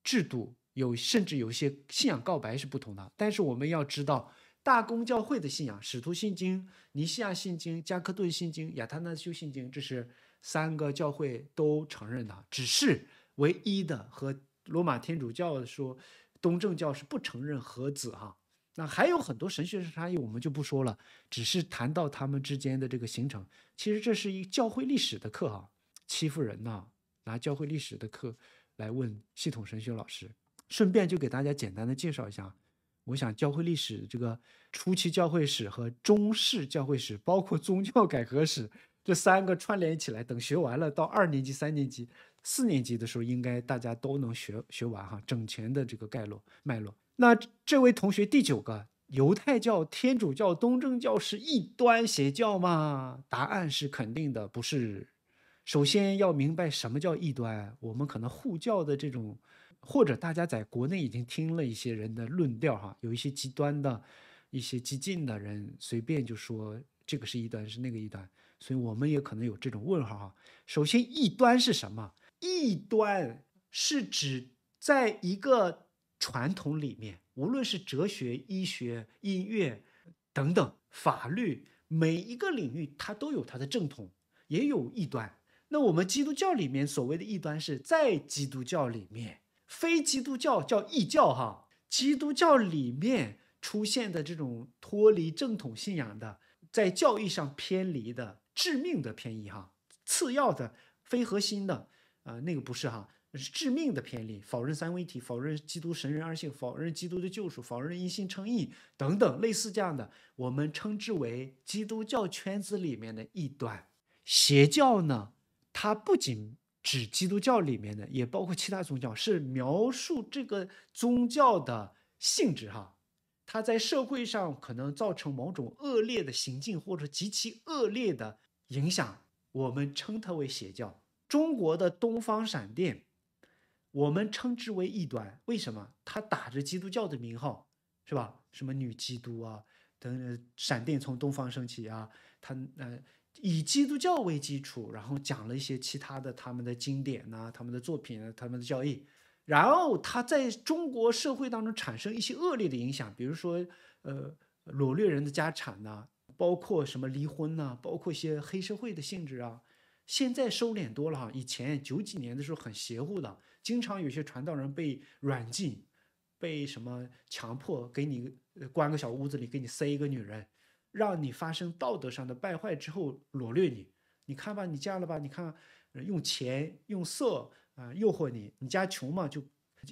制度，有甚至有一些信仰告白是不同的。但是我们要知道，大公教会的信仰、使徒信经、尼西亚信经、加克顿信经、亚特那修信经，这是三个教会都承认的，只是唯一的。和罗马天主教说东正教是不承认和子哈。那还有很多神学上差异，我们就不说了。只是谈到他们之间的这个形成，其实这是一教会历史的课哈。欺负人呐，拿教会历史的课来问系统神学老师，顺便就给大家简单的介绍一下。我想教会历史这个初期教会史和中式教会史，包括宗教改革史这三个串联起来，等学完了，到二年级、三年级、四年级的时候，应该大家都能学学完哈，整全的这个概络脉络。那这位同学第九个，犹太教、天主教、东正教是异端邪教吗？答案是肯定的，不是。首先要明白什么叫异端。我们可能互教的这种，或者大家在国内已经听了一些人的论调哈，有一些极端的、一些激进的人随便就说这个是异端，是那个异端。所以我们也可能有这种问号哈。首先，异端是什么？异端是指在一个传统里面，无论是哲学、医学、音乐等等，法律每一个领域，它都有它的正统，也有异端。那我们基督教里面所谓的异端，是在基督教里面，非基督教叫异教哈。基督教里面出现的这种脱离正统信仰的，在教义上偏离的致命的偏移哈，次要的、非核心的啊，那个不是哈，是致命的偏离，否认三位一体，否认基督神人二性，否认基督的救赎，否认一心称义等等类似这样的，我们称之为基督教圈子里面的异端邪教呢。它不仅指基督教里面的，也包括其他宗教，是描述这个宗教的性质哈。它在社会上可能造成某种恶劣的行径，或者极其恶劣的影响，我们称它为邪教。中国的东方闪电，我们称之为异端。为什么？它打着基督教的名号，是吧？什么女基督啊，等闪电从东方升起啊，它呃以基督教为基础，然后讲了一些其他的他们的经典呐、他们的作品、啊、他们的教义，然后他在中国社会当中产生一些恶劣的影响，比如说呃，掳掠人的家产呐，包括什么离婚呐，包括一些黑社会的性质啊。现在收敛多了，哈，以前九几年的时候很邪乎的，经常有些传道人被软禁，被什么强迫给你关个小屋子里，给你塞一个女人。让你发生道德上的败坏之后，裸掠你。你看吧，你嫁了吧？你看，用钱、用色啊，诱惑你。你家穷嘛，就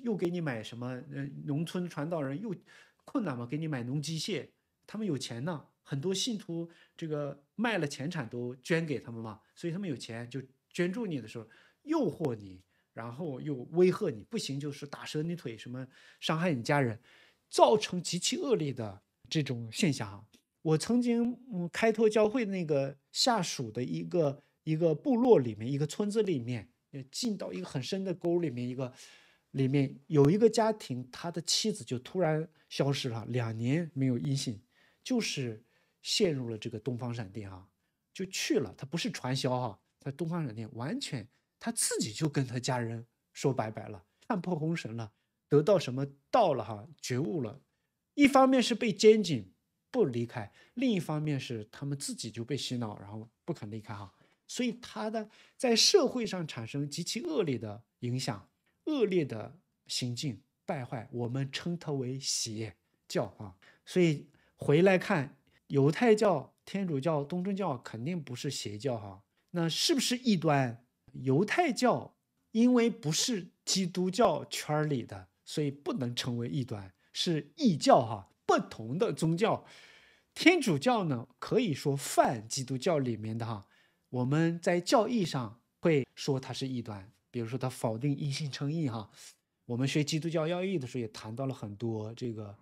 又给你买什么？呃，农村传道人又困难嘛，给你买农机械。他们有钱呢，很多信徒这个卖了钱产都捐给他们嘛，所以他们有钱就捐助你的时候，诱惑你，然后又威吓你，不行就是打折你腿，什么伤害你家人，造成极其恶劣的这种现象啊。我曾经嗯开拓教会那个下属的一个一个部落里面，一个村子里面，进到一个很深的沟里面，一个里面有一个家庭，他的妻子就突然消失了，两年没有音信，就是陷入了这个东方闪电啊，就去了。他不是传销哈，他东方闪电完全他自己就跟他家人说拜拜了，看破红尘了，得到什么道了哈，觉悟了。一方面是被监禁。不离开，另一方面是他们自己就被洗脑，然后不肯离开哈，所以他的在社会上产生极其恶劣的影响，恶劣的行径败坏，我们称它为邪教啊。所以回来看，犹太教、天主教、东正教肯定不是邪教哈，那是不是异端？犹太教因为不是基督教圈里的，所以不能成为异端，是异教哈。不同的宗教，天主教呢，可以说犯基督教里面的哈，我们在教义上会说它是异端，比如说它否定一性称义哈。我们学基督教要义的时候也谈到了很多这个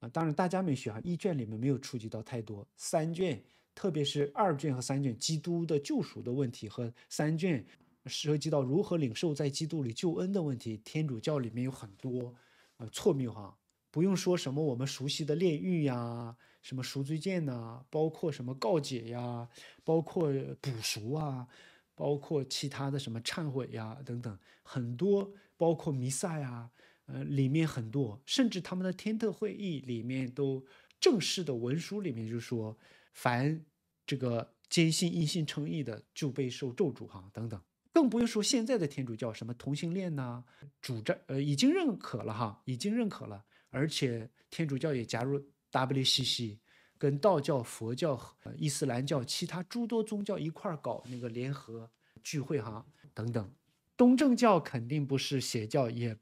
啊，当然大家没学哈，一卷里面没有触及到太多，三卷特别是二卷和三卷，基督的救赎的问题和三卷涉及到如何领受在基督里救恩的问题，天主教里面有很多呃错谬哈。不用说什么我们熟悉的炼狱呀，什么赎罪券呐，包括什么告解呀，包括补赎啊，包括其他的什么忏悔呀等等，很多包括弥撒呀，呃里面很多，甚至他们的天特会议里面都正式的文书里面就说，凡这个坚信异信称义的就被受咒诅哈等等，更不用说现在的天主教什么同性恋呐，主张呃已经认可了哈，已经认可了。而且天主教也加入 WCC，跟道教、佛教、伊斯兰教、其他诸多宗教一块儿搞那个联合聚会哈等等。东正教肯定不是邪教，也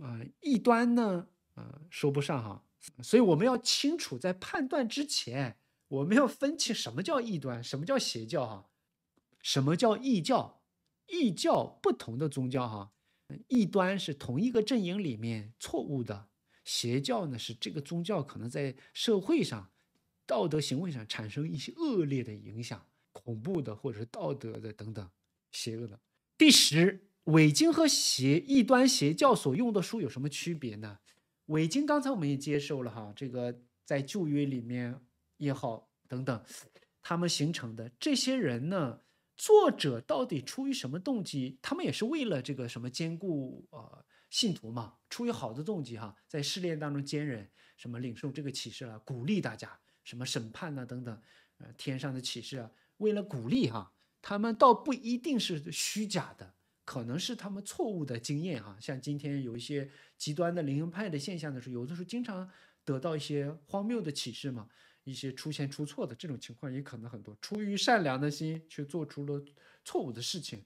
呃异端呢，呃说不上哈。所以我们要清楚，在判断之前，我们要分清什么叫异端，什么叫邪教哈，什么叫异教？异教不同的宗教哈，异端是同一个阵营里面错误的。邪教呢，是这个宗教可能在社会上、道德行为上产生一些恶劣的影响，恐怖的或者是道德的等等，邪恶的。第十，伪经和邪异端邪教所用的书有什么区别呢？伪经刚才我们也接受了哈，这个在旧约里面也好等等，他们形成的这些人呢，作者到底出于什么动机？他们也是为了这个什么兼顾呃。信徒嘛，出于好的动机哈，在试炼当中坚忍，什么领受这个启示了，鼓励大家，什么审判呐等等，呃，天上的启示，啊，为了鼓励哈，他们倒不一定是虚假的，可能是他们错误的经验哈。像今天有一些极端的灵恩派的现象的时候，有的时候经常得到一些荒谬的启示嘛，一些出现出错的这种情况也可能很多，出于善良的心却做出了错误的事情。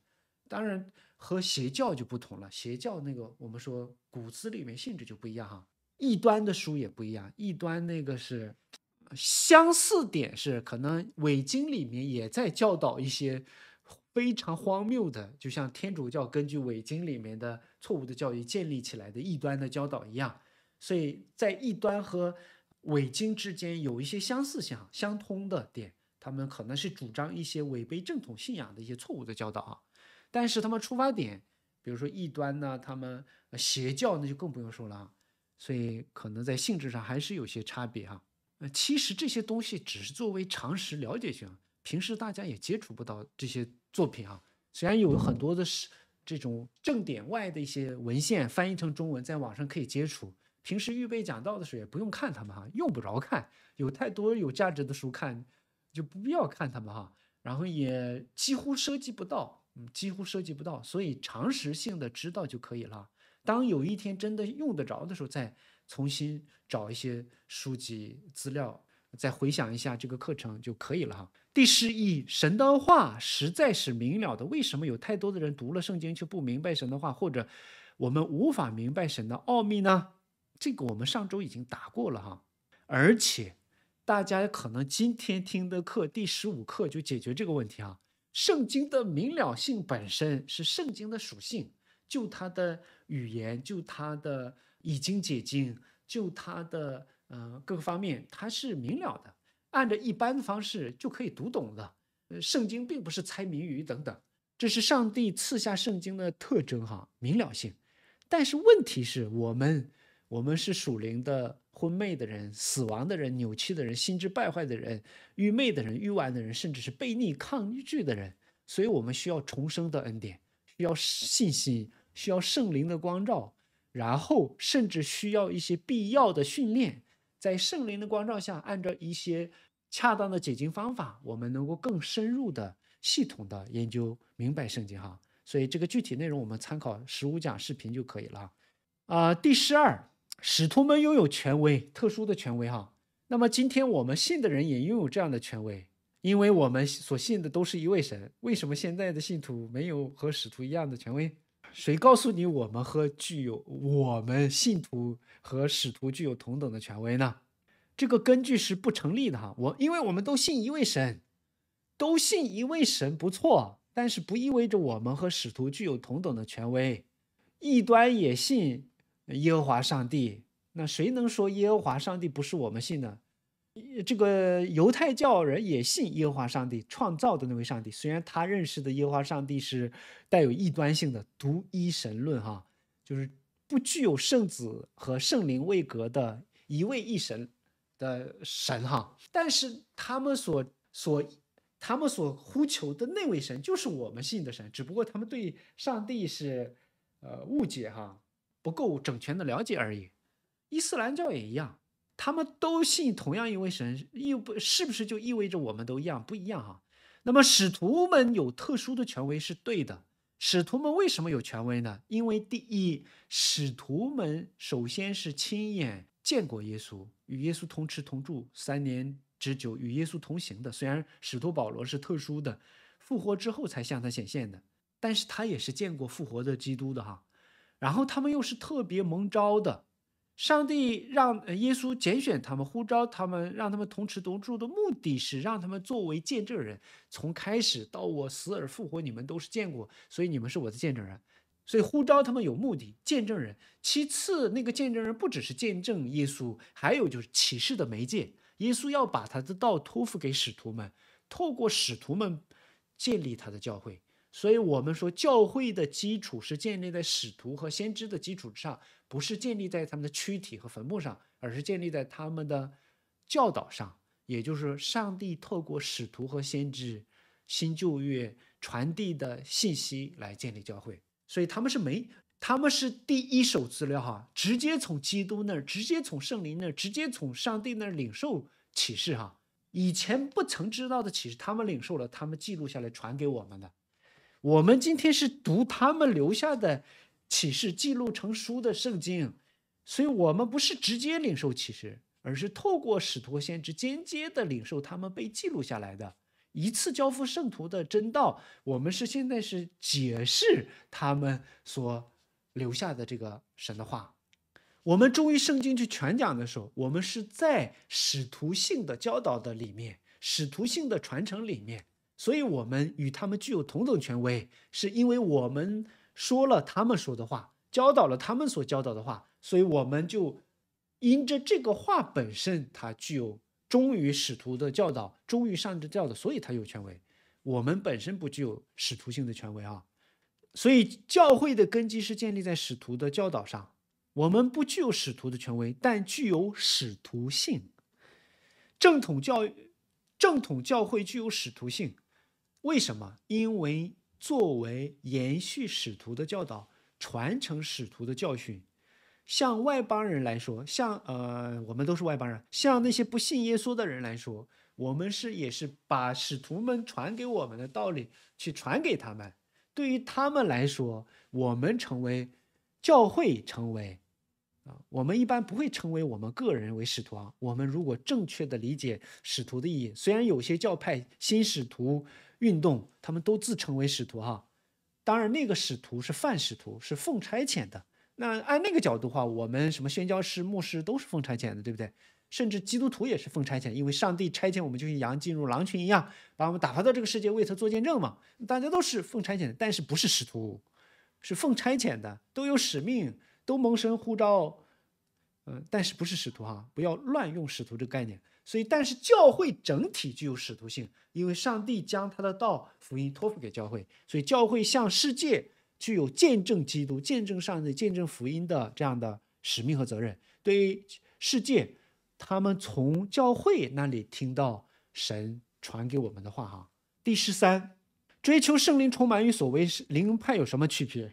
当然，和邪教就不同了。邪教那个，我们说骨子里面性质就不一样哈。异端的书也不一样，异端那个是相似点是可能伪经里面也在教导一些非常荒谬的，就像天主教根据伪经里面的错误的教育建立起来的异端的教导一样。所以在异端和伪经之间有一些相似性、相通的点，他们可能是主张一些违背正统信仰的一些错误的教导啊。但是他们出发点，比如说异端呢，他们邪教那就更不用说了，所以可能在性质上还是有些差别哈。呃，其实这些东西只是作为常识了解性，平时大家也接触不到这些作品啊。虽然有很多的是这种正典外的一些文献翻译成中文，在网上可以接触。平时预备讲道的时候也不用看他们哈，用不着看，有太多有价值的书看，就不必要看他们哈。然后也几乎涉及不到。几乎涉及不到，所以常识性的知道就可以了。当有一天真的用得着的时候，再重新找一些书籍资料，再回想一下这个课程就可以了哈。第十一，神的话实在是明了的。为什么有太多的人读了圣经却不明白神的话，或者我们无法明白神的奥秘呢？这个我们上周已经答过了哈，而且大家可能今天听的课第十五课就解决这个问题啊。圣经的明了性本身是圣经的属性，就它的语言，就它的已经解经，就它的呃各个方面，它是明了的，按照一般的方式就可以读懂的。呃，圣经并不是猜谜语等等，这是上帝赐下圣经的特征哈，明了性。但是问题是我们，我们是属灵的。昏昧的人、死亡的人、扭曲的人、心智败坏的人、愚昧的人、欲望的人，甚至是悖逆、抗拒的人，所以我们需要重生的恩典，需要信心，需要圣灵的光照，然后甚至需要一些必要的训练。在圣灵的光照下，按照一些恰当的解经方法，我们能够更深入的、系统的研究明白圣经哈。所以这个具体内容，我们参考十五讲视频就可以了。啊，第十二。使徒们拥有权威，特殊的权威哈。那么今天我们信的人也拥有这样的权威，因为我们所信的都是一位神。为什么现在的信徒没有和使徒一样的权威？谁告诉你我们和具有我们信徒和使徒具有同等的权威呢？这个根据是不成立的哈。我因为我们都信一位神，都信一位神不错，但是不意味着我们和使徒具有同等的权威。异端也信。耶和华上帝，那谁能说耶和华上帝不是我们信的？这个犹太教人也信耶和华上帝创造的那位上帝，虽然他认识的耶和华上帝是带有异端性的独一神论，哈，就是不具有圣子和圣灵位格的一位一神的神，哈，但是他们所所他们所呼求的那位神就是我们信的神，只不过他们对上帝是呃误解，哈。不够整全的了解而已，伊斯兰教也一样，他们都信同样一位神，意不，是不是就意味着我们都一样不一样哈？那么使徒们有特殊的权威是对的，使徒们为什么有权威呢？因为第一，使徒们首先是亲眼见过耶稣，与耶稣同吃同住三年之久，与耶稣同行的。虽然使徒保罗是特殊的，复活之后才向他显现的，但是他也是见过复活的基督的哈。然后他们又是特别蒙招的，上帝让耶稣拣选他们，呼召他们，让他们同吃同住的目的是让他们作为见证人，从开始到我死而复活，你们都是见过，所以你们是我的见证人，所以呼召他们有目的，见证人。其次，那个见证人不只是见证耶稣，还有就是启示的媒介，耶稣要把他的道托付给使徒们，透过使徒们建立他的教会。所以我们说，教会的基础是建立在使徒和先知的基础之上，不是建立在他们的躯体和坟墓上，而是建立在他们的教导上。也就是说，上帝透过使徒和先知，新旧约传递的信息来建立教会。所以他们是没，他们是第一手资料哈，直接从基督那儿，直接从圣灵那儿，直接从上帝那儿领受启示哈。以前不曾知道的启示，他们领受了，他们记录下来传给我们的。我们今天是读他们留下的启示记录成书的圣经，所以，我们不是直接领受启示，而是透过使徒先知间接的领受他们被记录下来的。一次交付圣徒的真道，我们是现在是解释他们所留下的这个神的话。我们忠于圣经去全讲的时候，我们是在使徒性的教导的里面，使徒性的传承里面。所以，我们与他们具有同等权威，是因为我们说了他们说的话，教导了他们所教导的话。所以，我们就因着这个话本身，它具有忠于使徒的教导，忠于上帝的教导，所以它有权威。我们本身不具有使徒性的权威啊。所以，教会的根基是建立在使徒的教导上。我们不具有使徒的权威，但具有使徒性。正统教正统教会具有使徒性。为什么？因为作为延续使徒的教导，传承使徒的教训，像外邦人来说，像呃，我们都是外邦人，像那些不信耶稣的人来说，我们是也是把使徒们传给我们的道理去传给他们。对于他们来说，我们成为教会，成为啊，我们一般不会成为我们个人为使徒啊。我们如果正确的理解使徒的意义，虽然有些教派新使徒。运动，他们都自称为使徒哈，当然那个使徒是泛使徒，是奉差遣的。那按那个角度话，我们什么宣教士、牧师都是奉差遣的，对不对？甚至基督徒也是奉差遣，因为上帝差遣我们就像羊进入狼群一样，把我们打发到这个世界为他做见证嘛。大家都是奉差遣的，但是不是使徒，是奉差遣的，都有使命，都蒙神呼召，嗯，但是不是使徒哈，不要乱用使徒这个概念。所以，但是教会整体具有使徒性，因为上帝将他的道、福音托付给教会，所以教会向世界具有见证基督、见证上帝、见证福音的这样的使命和责任。对于世界，他们从教会那里听到神传给我们的话。哈，第十三，追求圣灵充满与所谓灵派有什么区别？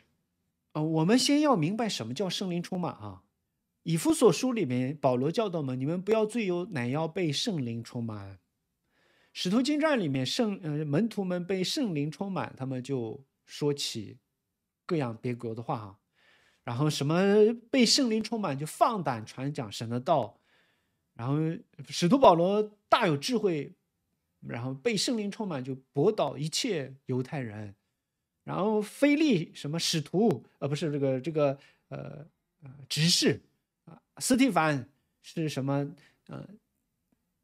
呃，我们先要明白什么叫圣灵充满啊。以弗所书里面，保罗教导们：你们不要醉酒，乃要被圣灵充满。使徒经传里面，圣呃门徒们被圣灵充满，他们就说起各样别国的话啊。然后什么被圣灵充满，就放胆传讲神的道。然后使徒保罗大有智慧。然后被圣灵充满，就驳倒一切犹太人。然后菲利什么使徒呃不是这个这个呃呃执事。啊，斯蒂凡是什么？呃，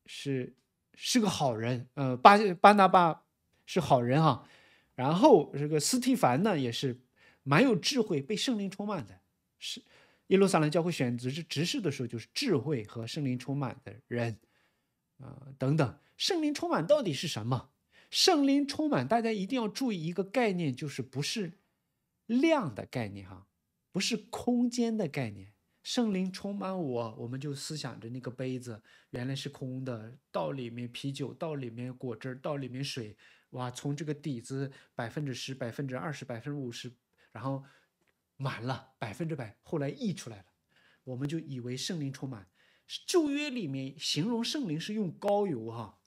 是是个好人。呃，巴巴纳巴是好人啊。然后这个斯蒂凡呢，也是蛮有智慧，被圣灵充满的。是耶路撒冷教会选择是执事的时候，就是智慧和圣灵充满的人啊。等等，圣灵充满到底是什么？圣灵充满，大家一定要注意一个概念，就是不是量的概念哈，不是空间的概念。圣灵充满我，我们就思想着那个杯子原来是空的，倒里面啤酒，倒里面果汁，倒里面水，哇，从这个底子百分之十、百分之二十、百分之五十，然后满了百分之百，后来溢出来了，我们就以为圣灵充满。旧约里面形容圣灵是用高油哈，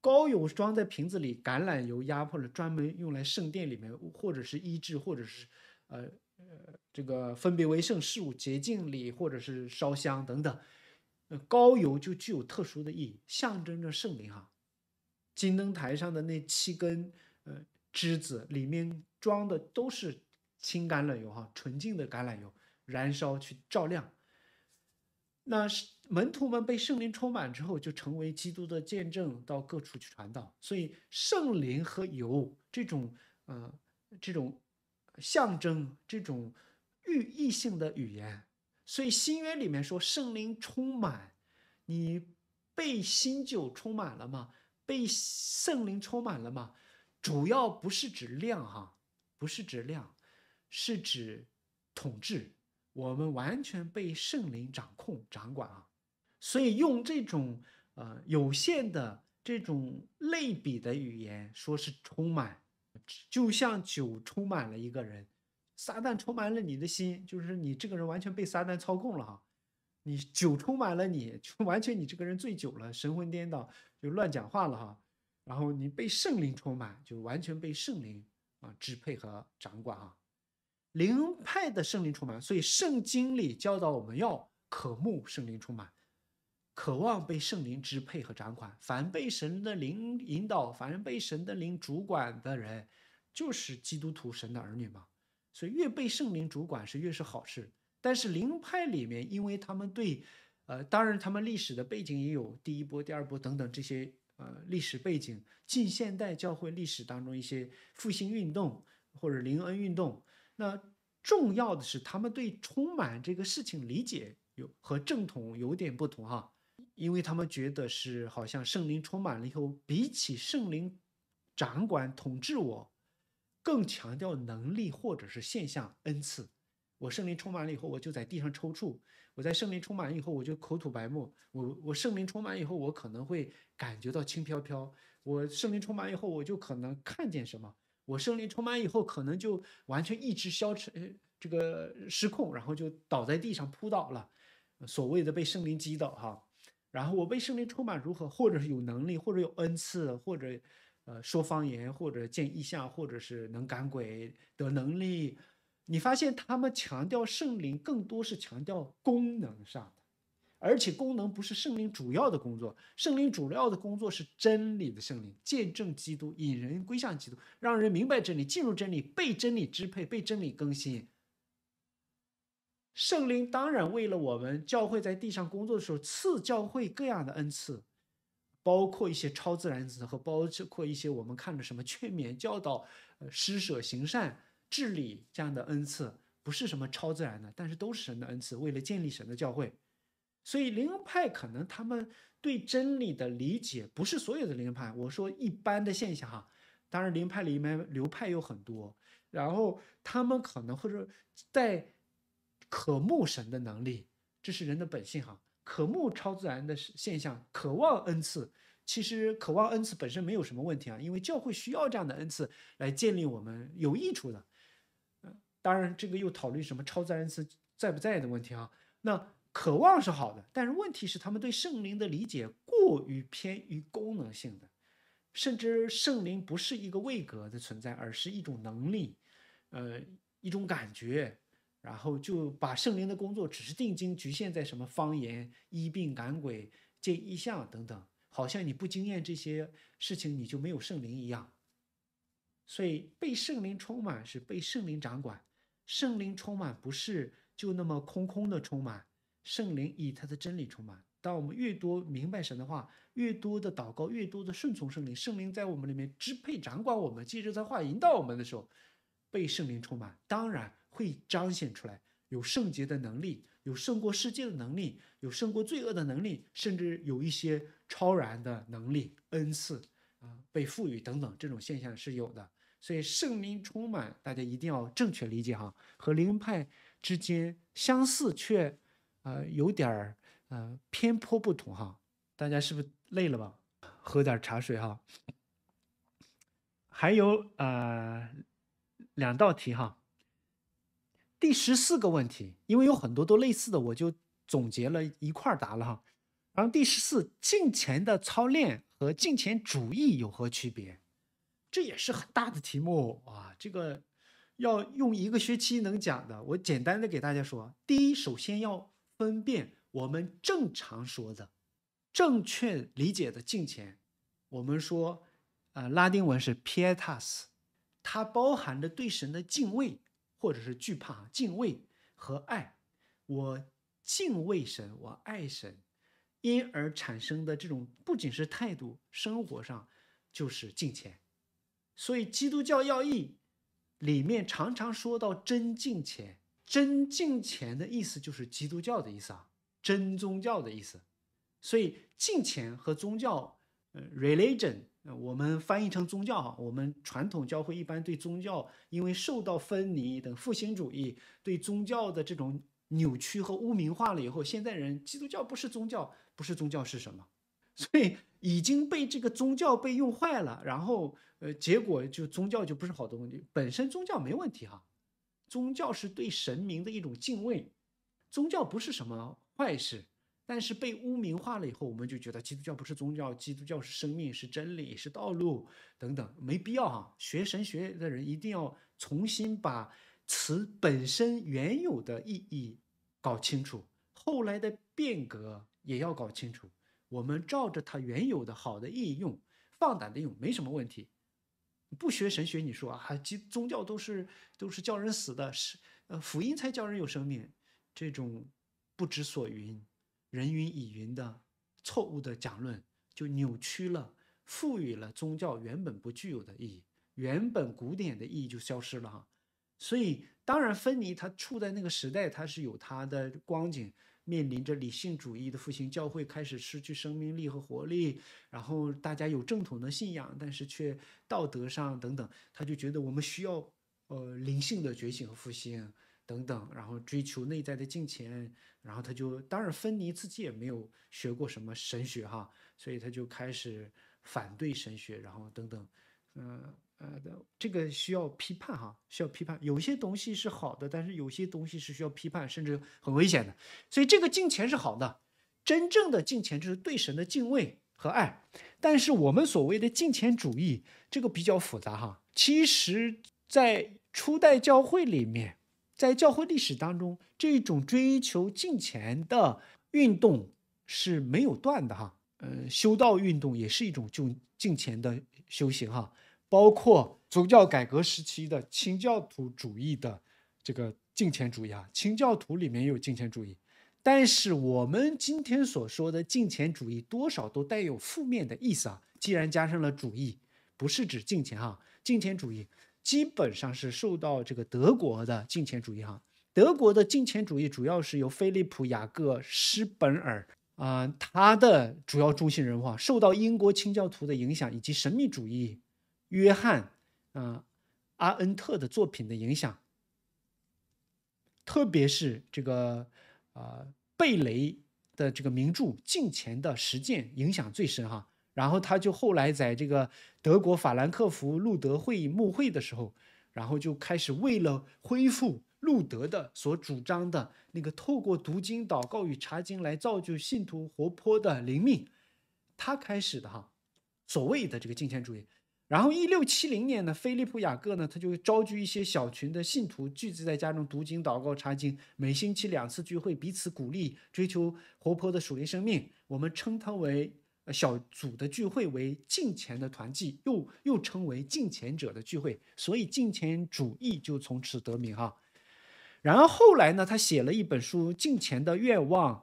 高油装在瓶子里，橄榄油压迫了，专门用来圣殿里面，或者是医治，或者是呃。呃，这个分别为圣事物、洁净礼或者是烧香等等，呃，高油就具有特殊的意义，象征着圣灵哈。金灯台上的那七根呃枝子里面装的都是清橄榄油哈，纯净的橄榄油燃烧去照亮。那是门徒们被圣灵充满之后，就成为基督的见证，到各处去传道。所以圣灵和油这种呃这种。象征这种寓意性的语言，所以新约里面说圣灵充满，你被新酒充满了吗？被圣灵充满了吗？主要不是指量哈，不是指量，是指统治，我们完全被圣灵掌控掌管啊。所以用这种呃有限的这种类比的语言，说是充满。就像酒充满了一个人，撒旦充满了你的心，就是你这个人完全被撒旦操控了哈。你酒充满了，你就完全你这个人醉酒了，神魂颠倒，就乱讲话了哈。然后你被圣灵充满，就完全被圣灵啊支配和掌管啊。灵派的圣灵充满，所以圣经里教导我们要渴慕圣灵充满。渴望被圣灵支配和掌管，凡被神的灵引导，凡被神的灵主管的人，就是基督徒神的儿女嘛。所以越被圣灵主管是越是好事。但是灵派里面，因为他们对，呃，当然他们历史的背景也有第一波、第二波等等这些呃历史背景，近现代教会历史当中一些复兴运动或者灵恩运动。那重要的是他们对充满这个事情理解有和正统有点不同哈。因为他们觉得是好像圣灵充满了以后，比起圣灵掌管统治我，更强调能力或者是现象恩赐。我圣灵充满了以后，我就在地上抽搐；我在圣灵充满以后，我就口吐白沫；我我圣灵充满以后，我可能会感觉到轻飘飘；我圣灵充满以后，我就可能看见什么；我圣灵充满以后，可能就完全意志消沉，这个失控，然后就倒在地上扑倒了，所谓的被圣灵击倒哈。然后我被圣灵充满，如何？或者是有能力，或者有恩赐，或者呃说方言，或者见异象，或者是能赶鬼得能力。你发现他们强调圣灵，更多是强调功能上的，而且功能不是圣灵主要的工作。圣灵主要的工作是真理的圣灵，见证基督，引人归向基督，让人明白真理，进入真理，被真理支配，被真理更新。圣灵当然为了我们教会在地上工作的时候赐教会各样的恩赐，包括一些超自然的和包括一些我们看的什么劝勉教导、呃施舍行善、治理这样的恩赐，不是什么超自然的，但是都是神的恩赐，为了建立神的教会。所以灵恩派可能他们对真理的理解不是所有的灵恩派，我说一般的现象哈，当然灵派里面流派有很多，然后他们可能或者在。渴慕神的能力，这是人的本性哈。渴慕超自然的现象，渴望恩赐，其实渴望恩赐本身没有什么问题啊，因为教会需要这样的恩赐来建立我们有益处的。嗯，当然这个又讨论什么超自然恩赐在不在的问题啊。那渴望是好的，但是问题是他们对圣灵的理解过于偏于功能性的，甚至圣灵不是一个位格的存在，而是一种能力，呃，一种感觉。然后就把圣灵的工作只是定睛局限在什么方言、医病、赶鬼、见异象等等，好像你不经验这些事情，你就没有圣灵一样。所以被圣灵充满是被圣灵掌管，圣灵充满不是就那么空空的充满，圣灵以他的真理充满。当我们越多明白神的话，越多的祷告，越多的顺从圣灵，圣灵在我们里面支配、掌管我们，借着他话引导我们的时候，被圣灵充满，当然。会彰显出来，有圣洁的能力，有胜过世界的能力，有胜过罪恶的能力，甚至有一些超然的能力、恩赐啊，被赋予等等，这种现象是有的。所以圣灵充满，大家一定要正确理解哈。和灵派之间相似，却呃有点儿呃偏颇不同哈。大家是不是累了吧？喝点茶水哈。还有呃两道题哈。第十四个问题，因为有很多都类似的，我就总结了一块答了哈。然后第十四，敬虔的操练和敬虔主义有何区别？这也是很大的题目啊，这个要用一个学期能讲的。我简单的给大家说，第一，首先要分辨我们正常说的、正确理解的敬虔。我们说，呃，拉丁文是 pietas，它包含着对神的敬畏。或者是惧怕、敬畏和爱，我敬畏神，我爱神，因而产生的这种不仅是态度，生活上就是敬虔。所以《基督教要义》里面常常说到真敬虔，真敬虔的意思就是基督教的意思啊，真宗教的意思。所以敬虔和宗教，呃，religion。我们翻译成宗教哈，我们传统教会一般对宗教，因为受到分离等复兴主义对宗教的这种扭曲和污名化了以后，现在人基督教不是宗教，不是宗教是什么？所以已经被这个宗教被用坏了，然后呃，结果就宗教就不是好的问题。本身宗教没问题哈，宗教是对神明的一种敬畏，宗教不是什么坏事。但是被污名化了以后，我们就觉得基督教不是宗教，基督教是生命，是真理，是道路等等，没必要啊。学神学的人一定要重新把词本身原有的意义搞清楚，后来的变革也要搞清楚。我们照着它原有的好的意义用，放胆的用，没什么问题。不学神学，你说啊，基宗教都是都是叫人死的，是呃福音才叫人有生命，这种不知所云。人云亦云的错误的讲论，就扭曲了，赋予了宗教原本不具有的意义，原本古典的意义就消失了哈。所以，当然，芬尼他处在那个时代，他是有他的光景，面临着理性主义的复兴，教会开始失去生命力和活力，然后大家有正统的信仰，但是却道德上等等，他就觉得我们需要呃灵性的觉醒和复兴。等等，然后追求内在的敬钱，然后他就当然芬妮自己也没有学过什么神学哈，所以他就开始反对神学，然后等等，嗯呃，这个需要批判哈，需要批判，有些东西是好的，但是有些东西是需要批判，甚至很危险的。所以这个敬虔是好的，真正的敬虔就是对神的敬畏和爱，但是我们所谓的金钱主义，这个比较复杂哈。其实，在初代教会里面。在教会历史当中，这种追求金钱的运动是没有断的哈。呃，修道运动也是一种就金钱的修行哈。包括宗教改革时期的清教徒主义的这个金钱主义啊，清教徒里面也有金钱主义。但是我们今天所说的金钱主义，多少都带有负面的意思啊。既然加上了主义，不是指金钱哈，金钱主义。基本上是受到这个德国的金钱主义哈，德国的金钱主义主要是由菲利普·雅各·施本尔啊，他的主要中心人物受到英国清教徒的影响，以及神秘主义约翰啊、阿恩特的作品的影响，特别是这个啊贝雷的这个名著《金前的实践》影响最深哈。然后他就后来在这个德国法兰克福路德会议幕会的时候，然后就开始为了恢复路德的所主张的那个透过读经、祷告与查经来造就信徒活泼的灵命，他开始的哈，所谓的这个金钱主义。然后一六七零年呢，菲利普·雅各呢，他就招聚一些小群的信徒，聚集在家中读经、祷告、查经，每星期两次聚会，彼此鼓励，追求活泼的属灵生命。我们称他为。小组的聚会为近前的团契，又又称为近前者的聚会，所以近前主义就从此得名哈。然后后来呢，他写了一本书《近前的愿望》，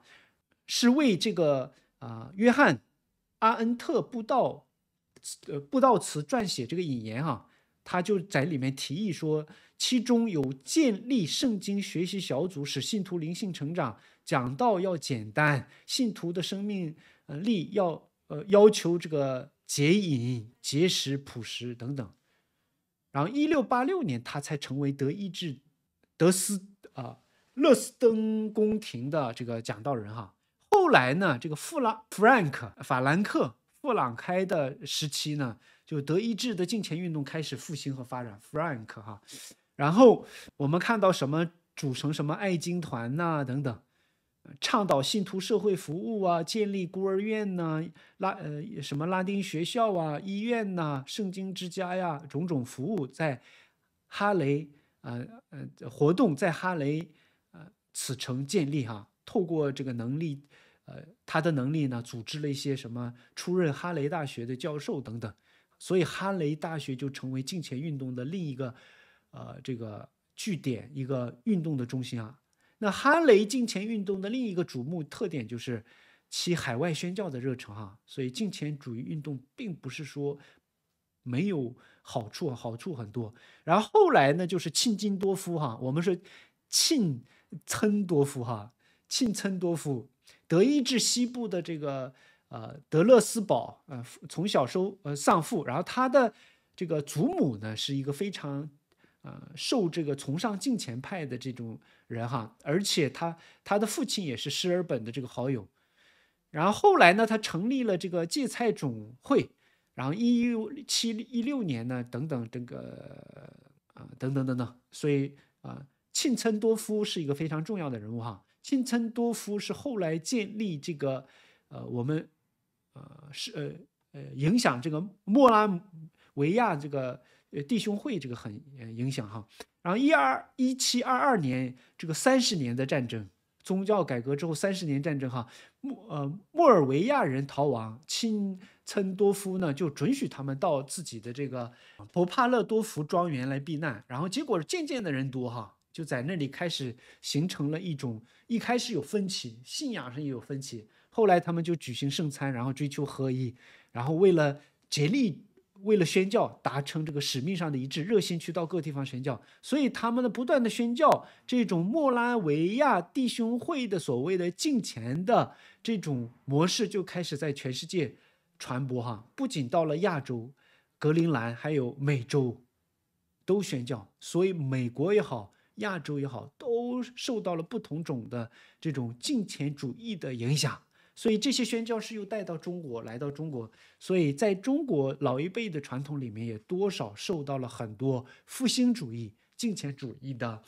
是为这个啊约翰·阿恩特布道呃布道词撰写这个引言哈。他就在里面提议说，其中有建立圣经学习小组，使信徒灵性成长，讲道要简单，信徒的生命力要。呃，要求这个节饮、节食、朴实等等，然后一六八六年，他才成为德意志德斯啊勒斯登宫廷的这个讲道人哈。后来呢，这个富拉 Frank 法兰克弗朗开的时期呢，就德意志的禁前运动开始复兴和发展。Frank 哈，然后我们看到什么组成什么爱经团呐等等。倡导信徒社会服务啊，建立孤儿院呐，拉呃什么拉丁学校啊，医院呐，圣经之家呀，种种服务在哈雷呃呃活动在哈雷呃此城建立哈，透过这个能力呃他的能力呢，组织了一些什么出任哈雷大学的教授等等，所以哈雷大学就成为近钱运动的另一个呃这个据点，一个运动的中心啊。那哈雷禁前运动的另一个瞩目特点就是其海外宣教的热诚哈，所以禁前主义运动并不是说没有好处，好处很多。然后后来呢，就是庆金多夫哈，我们是庆岑多夫哈，庆岑多夫，德意志西部的这个呃德勒斯堡，呃从小收呃丧父，然后他的这个祖母呢是一个非常。呃，受这个崇尚金钱派的这种人哈，而且他他的父亲也是施尔本的这个好友，然后后来呢，他成立了这个芥菜总会，然后一六七一六年呢，等等这个啊，等等等等，所以啊，庆岑多夫是一个非常重要的人物哈，庆岑多夫是后来建立这个呃我们呃是呃呃影响这个莫拉维亚这个。呃，弟兄会这个很影响哈，然后一二一七二二年这个三十年的战争，宗教改革之后三十年战争哈，莫呃莫尔维亚人逃亡，亲岑多夫呢就准许他们到自己的这个博帕勒多夫庄园来避难，然后结果渐渐的人多哈，就在那里开始形成了一种，一开始有分歧，信仰上也有分歧，后来他们就举行圣餐，然后追求合一，然后为了竭力。为了宣教，达成这个使命上的一致，热心去到各地方宣教，所以他们的不断的宣教，这种莫拉维亚弟兄会的所谓的进前的这种模式就开始在全世界传播哈，不仅到了亚洲、格陵兰，还有美洲都宣教，所以美国也好，亚洲也好，都受到了不同种的这种敬前主义的影响。所以这些宣教士又带到中国，来到中国，所以在中国老一辈的传统里面也多少受到了很多复兴主义、金钱主义的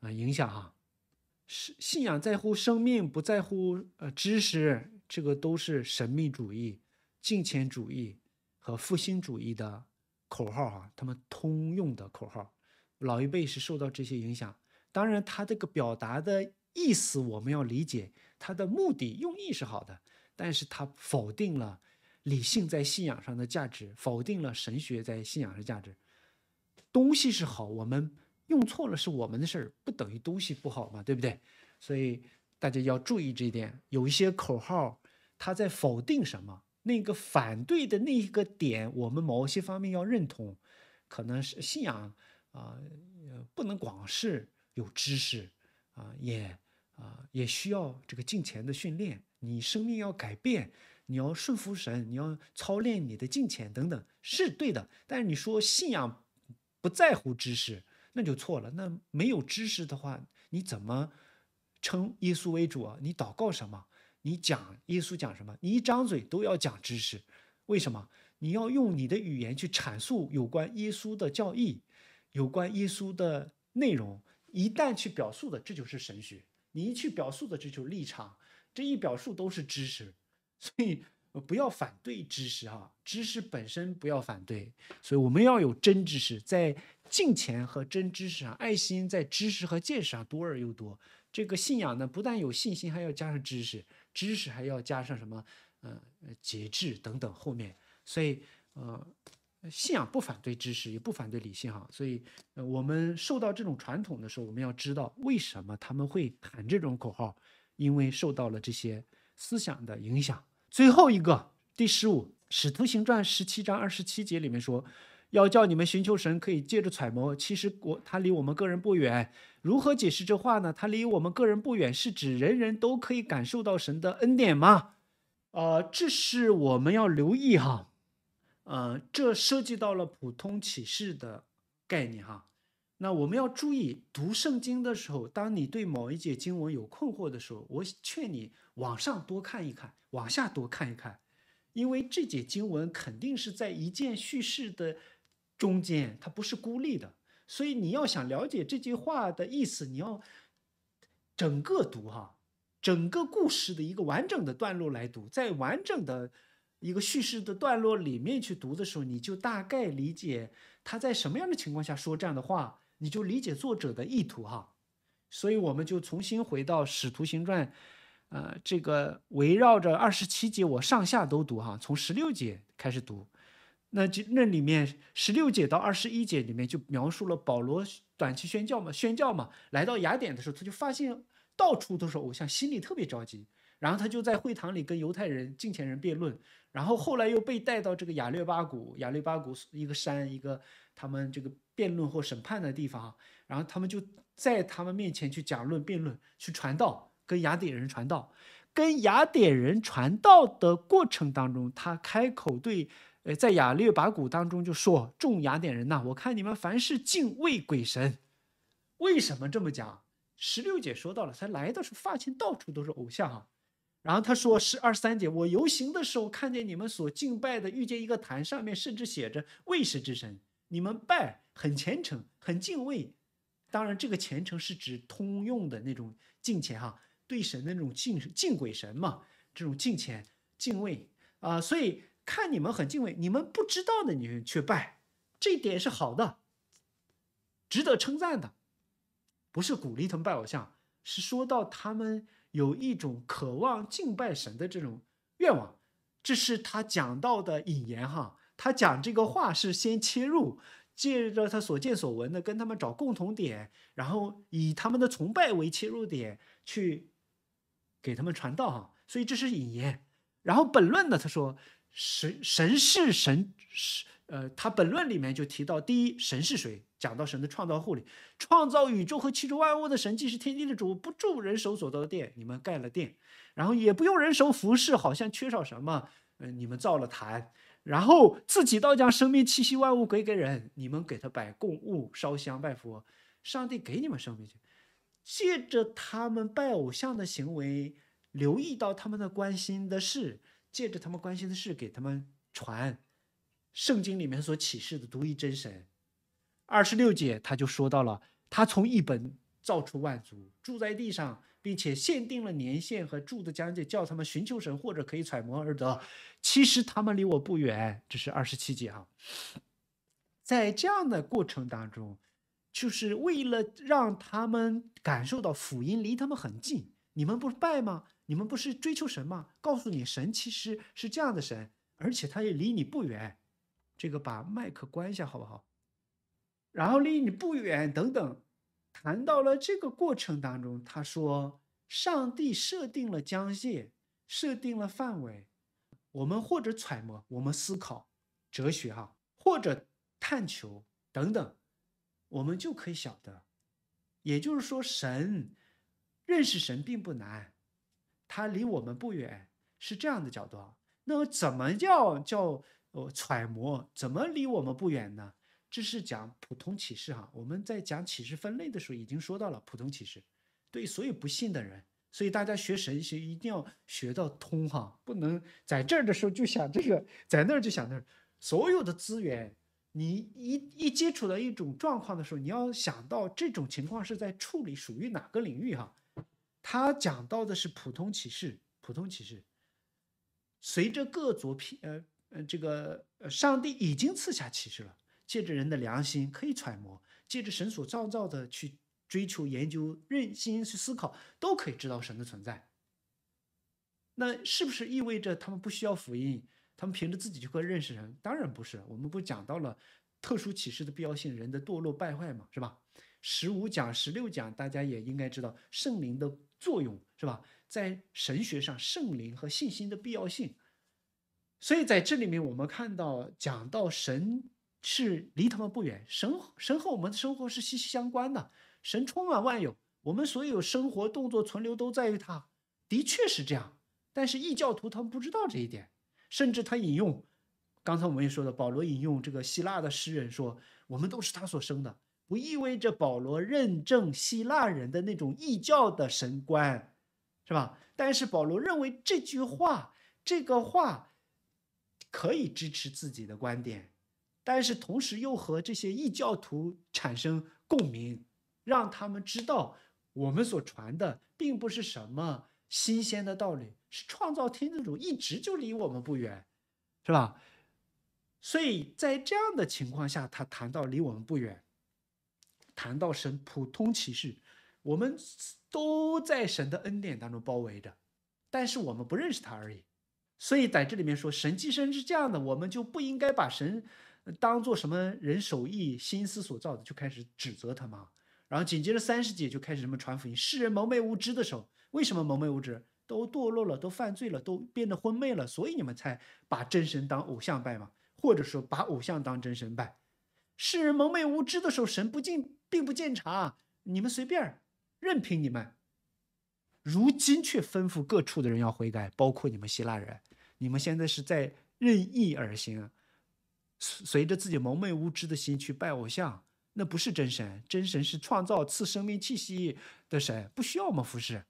啊影响哈。是信仰在乎生命，不在乎呃知识，这个都是神秘主义、金钱主义和复兴主义的口号啊，他们通用的口号。老一辈是受到这些影响，当然他这个表达的意思我们要理解。它的目的用意是好的，但是它否定了理性在信仰上的价值，否定了神学在信仰上的价值。东西是好，我们用错了是我们的事儿，不等于东西不好嘛，对不对？所以大家要注意这一点。有一些口号，它在否定什么？那个反对的那一个点，我们某些方面要认同，可能是信仰啊，不能光是有知识啊，也。啊，也需要这个敬前的训练。你生命要改变，你要顺服神，你要操练你的敬前等等，是对的。但是你说信仰不在乎知识，那就错了。那没有知识的话，你怎么称耶稣为主啊？你祷告什么？你讲耶稣讲什么？你一张嘴都要讲知识，为什么？你要用你的语言去阐述有关耶稣的教义，有关耶稣的内容。一旦去表述的，这就是神学。你一去表述的这就是立场，这一表述都是知识，所以不要反对知识哈，知识本身不要反对，所以我们要有真知识，在金钱和真知识上，爱心在知识和见识上多而又多，这个信仰呢，不但有信心，还要加上知识，知识还要加上什么？呃，节制等等后面，所以呃。信仰不反对知识，也不反对理性哈，所以，呃，我们受到这种传统的时候，我们要知道为什么他们会喊这种口号，因为受到了这些思想的影响。最后一个，第十五《使徒行传》十七章二十七节里面说，要叫你们寻求神，可以借着揣摩。其实我他离我们个人不远，如何解释这话呢？他离我们个人不远，是指人人都可以感受到神的恩典吗？呃，这是我们要留意哈。呃，这涉及到了普通启示的概念哈。那我们要注意读圣经的时候，当你对某一节经文有困惑的时候，我劝你往上多看一看，往下多看一看，因为这节经文肯定是在一件叙事的中间，它不是孤立的。所以你要想了解这句话的意思，你要整个读哈，整个故事的一个完整的段落来读，在完整的。一个叙事的段落里面去读的时候，你就大概理解他在什么样的情况下说这样的话，你就理解作者的意图哈。所以我们就重新回到《使徒行传》，呃，这个围绕着二十七节，我上下都读哈，从十六节开始读。那就那里面十六节到二十一节里面就描述了保罗短期宣教嘛，宣教嘛，来到雅典的时候，他就发现到处都是偶像，心里特别着急，然后他就在会堂里跟犹太人、金钱人辩论。然后后来又被带到这个雅略巴谷，雅略巴谷一个山，一个他们这个辩论或审判的地方。然后他们就在他们面前去讲论、辩论、去传道，跟雅典人传道。跟雅典人传道的过程当中，他开口对，呃，在雅略巴谷当中就说：“众雅典人呐，我看你们凡是敬畏鬼神，为什么这么讲？十六姐说到了，他来的时候发现到处都是偶像啊。”然后他说是二三姐，我游行的时候看见你们所敬拜的，遇见一个坛，上面甚至写着“卫士之神”，你们拜很虔诚，很敬畏。当然，这个虔诚是指通用的那种敬虔，哈，对神的那种敬敬鬼神嘛，这种敬虔敬畏啊。所以看你们很敬畏，你们不知道的你们去拜，这点是好的，值得称赞的，不是鼓励他们拜偶像，是说到他们。有一种渴望敬拜神的这种愿望，这是他讲到的引言哈。他讲这个话是先切入，借着他所见所闻的跟他们找共同点，然后以他们的崇拜为切入点去给他们传道哈。所以这是引言。然后本论呢，他说神神是神是。呃，他本论里面就提到，第一，神是谁？讲到神的创造护理，创造宇宙和其中万物的神，既是天地的主，不住人手所造的殿，你们盖了殿，然后也不用人手服侍，好像缺少什么，嗯，你们造了坛，然后自己倒将生命气息万物归给人，你们给他摆供物、烧香拜佛，上帝给你们生命去，借着他们拜偶像的行为，留意到他们的关心的事，借着他们关心的事给他们传。圣经里面所启示的独一真神，二十六节他就说到了，他从一本造出万族，住在地上，并且限定了年限和住的疆界，叫他们寻求神或者可以揣摩而得。其实他们离我不远，这是二十七节啊，在这样的过程当中，就是为了让他们感受到福音离他们很近。你们不拜吗？你们不是追求神吗？告诉你，神其实是这样的神，而且他也离你不远。这个把麦克关一下好不好？然后离你不远，等等。谈到了这个过程当中，他说：“上帝设定了疆界，设定了范围。我们或者揣摩，我们思考哲学，哈，或者探求等等，我们就可以晓得。也就是说，神认识神并不难，他离我们不远，是这样的角度。那么，怎么叫叫？”哦，揣摩怎么离我们不远呢？这是讲普通启示哈。我们在讲启示分类的时候已经说到了普通启示，对所有不信的人，所以大家学神学一定要学到通哈，不能在这儿的时候就想这个，在那儿就想那儿。所有的资源，你一一接触到一种状况的时候，你要想到这种情况是在处理属于哪个领域哈。他讲到的是普通启示，普通启示，随着各族篇呃。嗯，这个，呃，上帝已经赐下启示了，借着人的良心可以揣摩，借着神所创造的去追求、研究、认心去思考，都可以知道神的存在。那是不是意味着他们不需要福音？他们凭着自己就会认识人？当然不是，我们不讲到了特殊启示的必要性，人的堕落败坏嘛，是吧？十五讲、十六讲，大家也应该知道圣灵的作用，是吧？在神学上，圣灵和信心的必要性。所以在这里面，我们看到讲到神是离他们不远，神神和我们的生活是息息相关的，神充满万有，我们所有生活动作存留都在于他，的确是这样。但是异教徒他们不知道这一点，甚至他引用刚才我们也说的，保罗引用这个希腊的诗人说：“我们都是他所生的”，不意味着保罗认证希腊人的那种异教的神观，是吧？但是保罗认为这句话，这个话。可以支持自己的观点，但是同时又和这些异教徒产生共鸣，让他们知道我们所传的并不是什么新鲜的道理，是创造天主主一直就离我们不远，是吧？所以在这样的情况下，他谈到离我们不远，谈到神普通启示，我们都在神的恩典当中包围着，但是我们不认识他而已。所以在这里面说神迹生是这样的，我们就不应该把神当做什么人手艺心思所造的，就开始指责他嘛。然后紧接着三师姐就开始什么传福音。世人蒙昧无知的时候，为什么蒙昧无知？都堕落了，都犯罪了，都变得昏昧了。所以你们才把真神当偶像拜嘛，或者说把偶像当真神拜。世人蒙昧无知的时候，神不敬，并不见察，你们随便，任凭你们。如今却吩咐各处的人要悔改，包括你们希腊人。你们现在是在任意而行，随随着自己蒙昧无知的心去拜偶像，那不是真神。真神是创造赐生命气息的神，不需要我们服侍。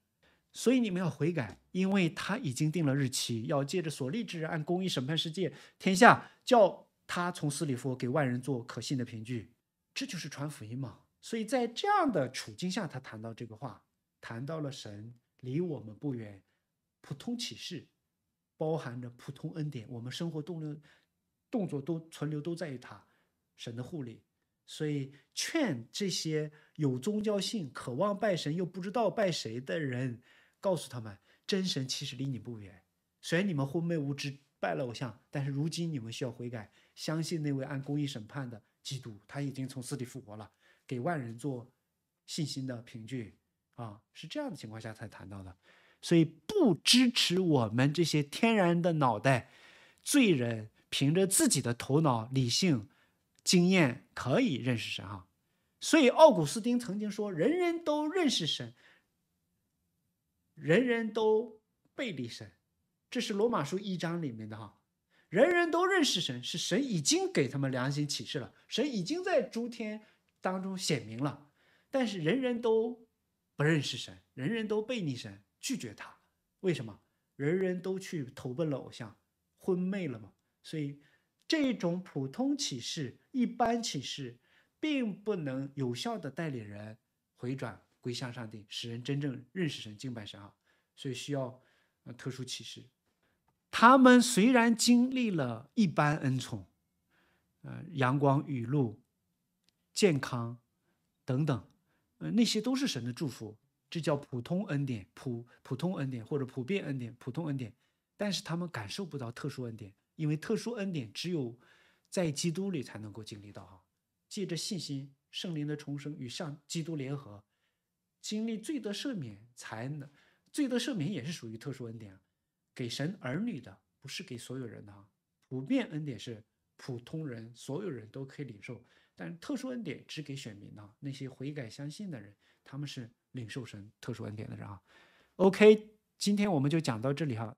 所以你们要悔改，因为他已经定了日期，要借着所立之人按公义审判世界天下。叫他从斯里弗给外人做可信的凭据，这就是传福音嘛。所以在这样的处境下，他谈到这个话，谈到了神离我们不远，普通启示。包含着普通恩典，我们生活动流动作都存留都在于他神的护理，所以劝这些有宗教性、渴望拜神又不知道拜谁的人，告诉他们，真神其实离你不远。虽然你们昏昧无知，拜了偶像，但是如今你们需要悔改，相信那位按公义审判的基督，他已经从死里复活了，给万人做信心的凭据啊！是这样的情况下才谈到的。所以不支持我们这些天然的脑袋，罪人凭着自己的头脑、理性、经验可以认识神哈。所以奥古斯丁曾经说：“人人都认识神，人人都背离神。”这是《罗马书》一章里面的哈。人人都认识神，是神已经给他们良心启示了，神已经在诸天当中显明了。但是人人都不认识神，人人都背离神。拒绝他，为什么？人人都去投奔了偶像，昏昧了嘛。所以，这种普通启示、一般启示，并不能有效的代理人回转归向上帝，使人真正认识神、敬拜神啊。所以需要特殊启示。他们虽然经历了一般恩宠，呃阳光雨露、健康等等，呃那些都是神的祝福。这叫普通恩典，普普通恩典或者普遍恩典，普通恩典，但是他们感受不到特殊恩典，因为特殊恩典只有在基督里才能够经历到哈，借着信心、圣灵的重生与上基督联合，经历罪得赦免，才能罪得赦免也是属于特殊恩典，给神儿女的，不是给所有人的哈。普遍恩典是普通人所有人都可以领受，但特殊恩典只给选民啊，那些悔改相信的人，他们是。领受神特殊恩典的人啊，OK，今天我们就讲到这里哈。